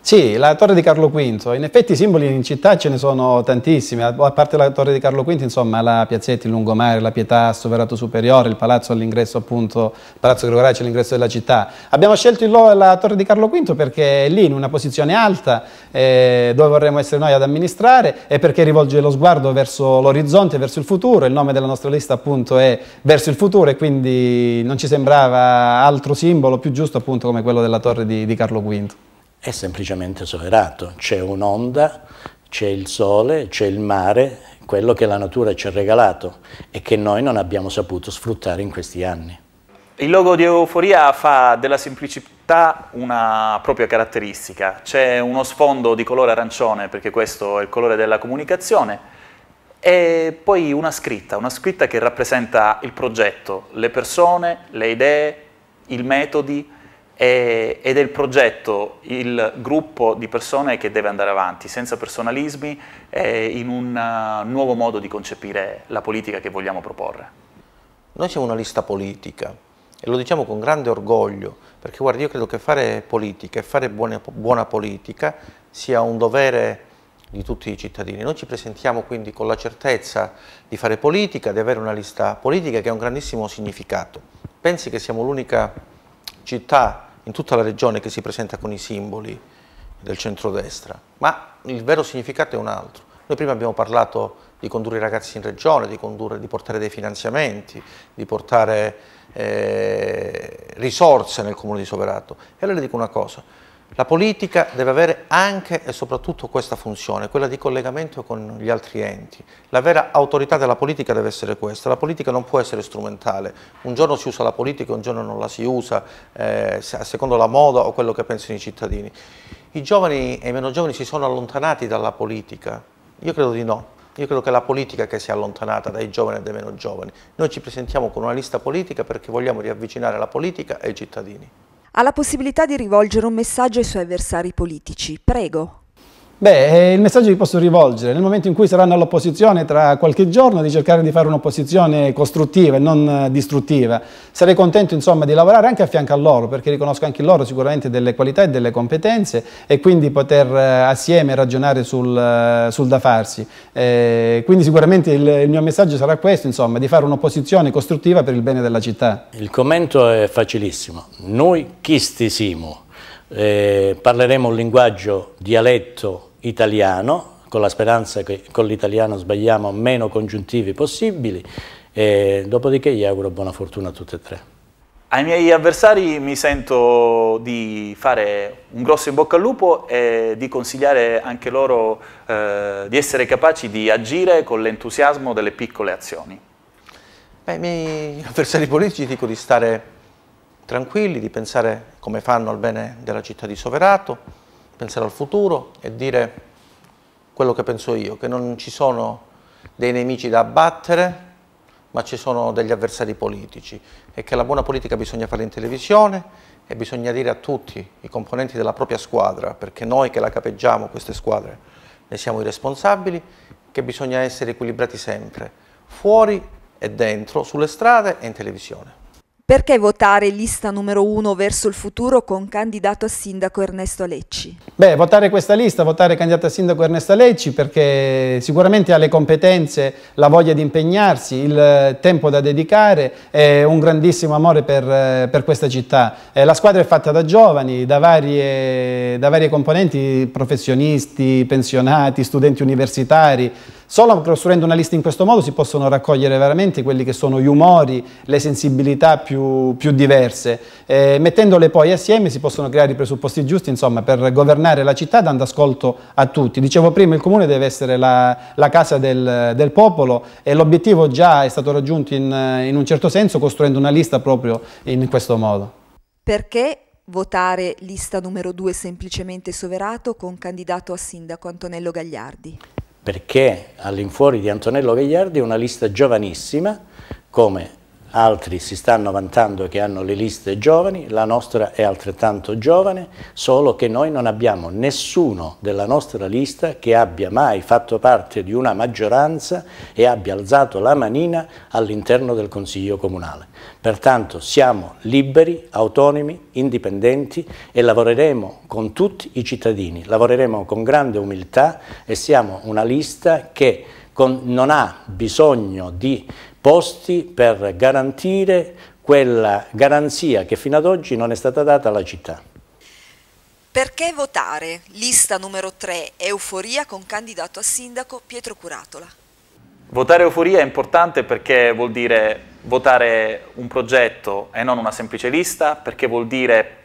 Sì, la torre di Carlo V, in effetti i simboli in città ce ne sono tantissimi, a parte la torre di Carlo V, insomma la piazzetta, il lungomare, la pietà, il soverato superiore, il palazzo all'ingresso appunto, il palazzo Gregorace all'ingresso della città. Abbiamo scelto la torre di Carlo V perché è lì in una posizione alta eh, dove vorremmo essere noi ad amministrare e perché rivolge lo sguardo verso l'orizzonte, verso il futuro, il nome della nostra lista appunto è verso il futuro e quindi non ci sembrava altro simbolo più giusto appunto come quello della torre di, di Carlo V è semplicemente soverato. C'è un'onda, c'è il sole, c'è il mare, quello che la natura ci ha regalato e che noi non abbiamo saputo sfruttare in questi anni. Il logo di Euforia fa della semplicità una propria caratteristica. C'è uno sfondo di colore arancione, perché questo è il colore della comunicazione, e poi una scritta, una scritta che rappresenta il progetto, le persone, le idee, i metodi, e, il progetto il gruppo di persone che deve andare avanti, senza personalismi e in un uh, nuovo modo di concepire la politica che vogliamo proporre. Noi siamo una lista politica e lo diciamo con grande orgoglio, perché guarda, io credo che fare politica e fare buona, buona politica sia un dovere di tutti i cittadini. Noi ci presentiamo quindi con la certezza di fare politica, di avere una lista politica che ha un grandissimo significato. Pensi che siamo l'unica città, in tutta la regione che si presenta con i simboli del centrodestra, ma il vero significato è un altro. Noi prima abbiamo parlato di condurre i ragazzi in regione, di, condurre, di portare dei finanziamenti, di portare eh, risorse nel comune di Soverato. E allora le dico una cosa, la politica deve avere anche e soprattutto questa funzione, quella di collegamento con gli altri enti. La vera autorità della politica deve essere questa, la politica non può essere strumentale. Un giorno si usa la politica, un giorno non la si usa, eh, secondo la moda o quello che pensano i cittadini. I giovani e i meno giovani si sono allontanati dalla politica? Io credo di no. Io credo che la politica che si è allontanata dai giovani e dai meno giovani. Noi ci presentiamo con una lista politica perché vogliamo riavvicinare la politica ai cittadini. Ha la possibilità di rivolgere un messaggio ai suoi avversari politici. Prego, Beh, il messaggio che posso rivolgere, nel momento in cui saranno all'opposizione tra qualche giorno, di cercare di fare un'opposizione costruttiva e non eh, distruttiva. Sarei contento insomma di lavorare anche a fianco a loro, perché riconosco anche loro sicuramente delle qualità e delle competenze e quindi poter eh, assieme ragionare sul, eh, sul da farsi. Eh, quindi sicuramente il, il, mio messaggio sarà questo, insomma, di fare un'opposizione costruttiva per il bene della città. Il commento è facilissimo. Noi chi stisimo? eh, parleremo un linguaggio dialetto italiano, con la speranza che con l'italiano sbagliamo meno congiuntivi possibili, e dopodiché gli auguro buona fortuna a tutte e tre. Ai miei avversari mi sento di fare un grosso in bocca al lupo e di consigliare anche loro eh, di essere capaci di agire con l'entusiasmo delle piccole azioni. Beh, ai miei avversari politici dico di stare tranquilli, di pensare come fanno al bene della città di Soverato, pensare al futuro e dire quello che penso io, che non ci sono dei nemici da abbattere, ma ci sono degli avversari politici e che la buona politica bisogna fare in televisione e bisogna dire a tutti i componenti della propria squadra, perché noi che la capeggiamo queste squadre ne siamo i responsabili, che bisogna essere equilibrati sempre, fuori e dentro, sulle strade e in televisione. Perché votare lista numero uno verso il futuro con candidato a sindaco Ernesto Lecci? Beh, votare questa lista, votare candidato a sindaco Ernesto Lecci perché sicuramente ha le competenze, la voglia di impegnarsi, il tempo da dedicare e un grandissimo amore per, per questa città. Eh, la squadra è fatta da giovani, da varie, da varie componenti, professionisti, pensionati, studenti universitari, Solo costruendo una lista in questo modo si possono raccogliere veramente quelli che sono gli umori, le sensibilità più, più diverse. Eh, mettendole poi assieme si possono creare i presupposti giusti insomma, per governare la città dando ascolto a tutti. Dicevo prima, il comune deve essere la, la casa del, del, popolo e l'obiettivo già è stato raggiunto in, in un certo senso costruendo una lista proprio in questo modo. Perché votare lista numero 2 semplicemente soverato con candidato a sindaco Antonello Gagliardi perché all'infuori di Antonello Vegliardi è una lista giovanissima come altri si stanno vantando che hanno le liste giovani, la nostra è altrettanto giovane, solo che noi non abbiamo nessuno della nostra lista che abbia mai fatto parte di una maggioranza e abbia alzato la manina all'interno del Consiglio Comunale. Pertanto siamo liberi, autonomi, indipendenti e lavoreremo con tutti i cittadini, lavoreremo con grande umiltà e siamo una lista che con, non ha bisogno di posti per garantire quella garanzia che fino ad oggi non è stata data alla città. Perché votare? Lista numero 3, Euforia con candidato a sindaco Pietro Curatola. Votare Euforia è importante perché vuol dire votare un progetto e non una semplice lista, perché vuol dire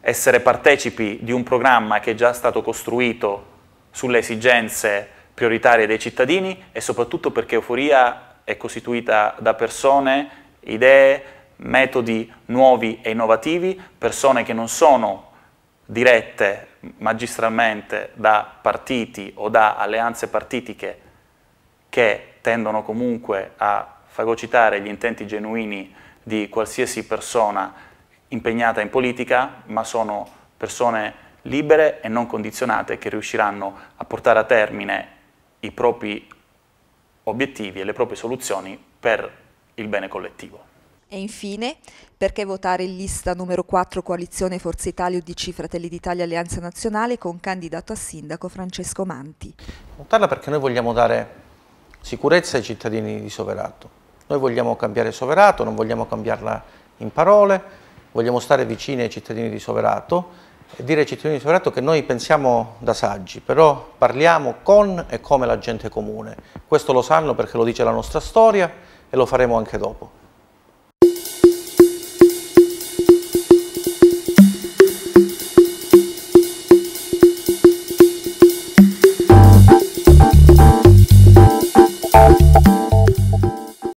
essere partecipi di un programma che è già stato costruito sulle esigenze prioritarie dei cittadini e soprattutto perché Euforia è costituita da persone, idee, metodi nuovi e innovativi, persone che non sono dirette magistralmente da partiti o da alleanze partitiche che tendono comunque a fagocitare gli intenti genuini di qualsiasi persona impegnata in politica, ma sono persone libere e non condizionate che riusciranno a portare a termine i propri obiettivi e le proprie soluzioni per il bene collettivo. E infine, perché votare in lista numero 4 Coalizione Forza Italia UDC Fratelli d'Italia Alleanza Nazionale con candidato a sindaco Francesco Manti? Votarla perché noi vogliamo dare sicurezza ai cittadini di Soverato. Noi vogliamo cambiare Soverato, non vogliamo cambiarla in parole, vogliamo stare vicini ai cittadini di Soverato dire ai cittadini di Soverato che noi pensiamo da saggi, però parliamo con e come la gente comune. Questo lo sanno perché lo dice la nostra storia e lo faremo anche dopo.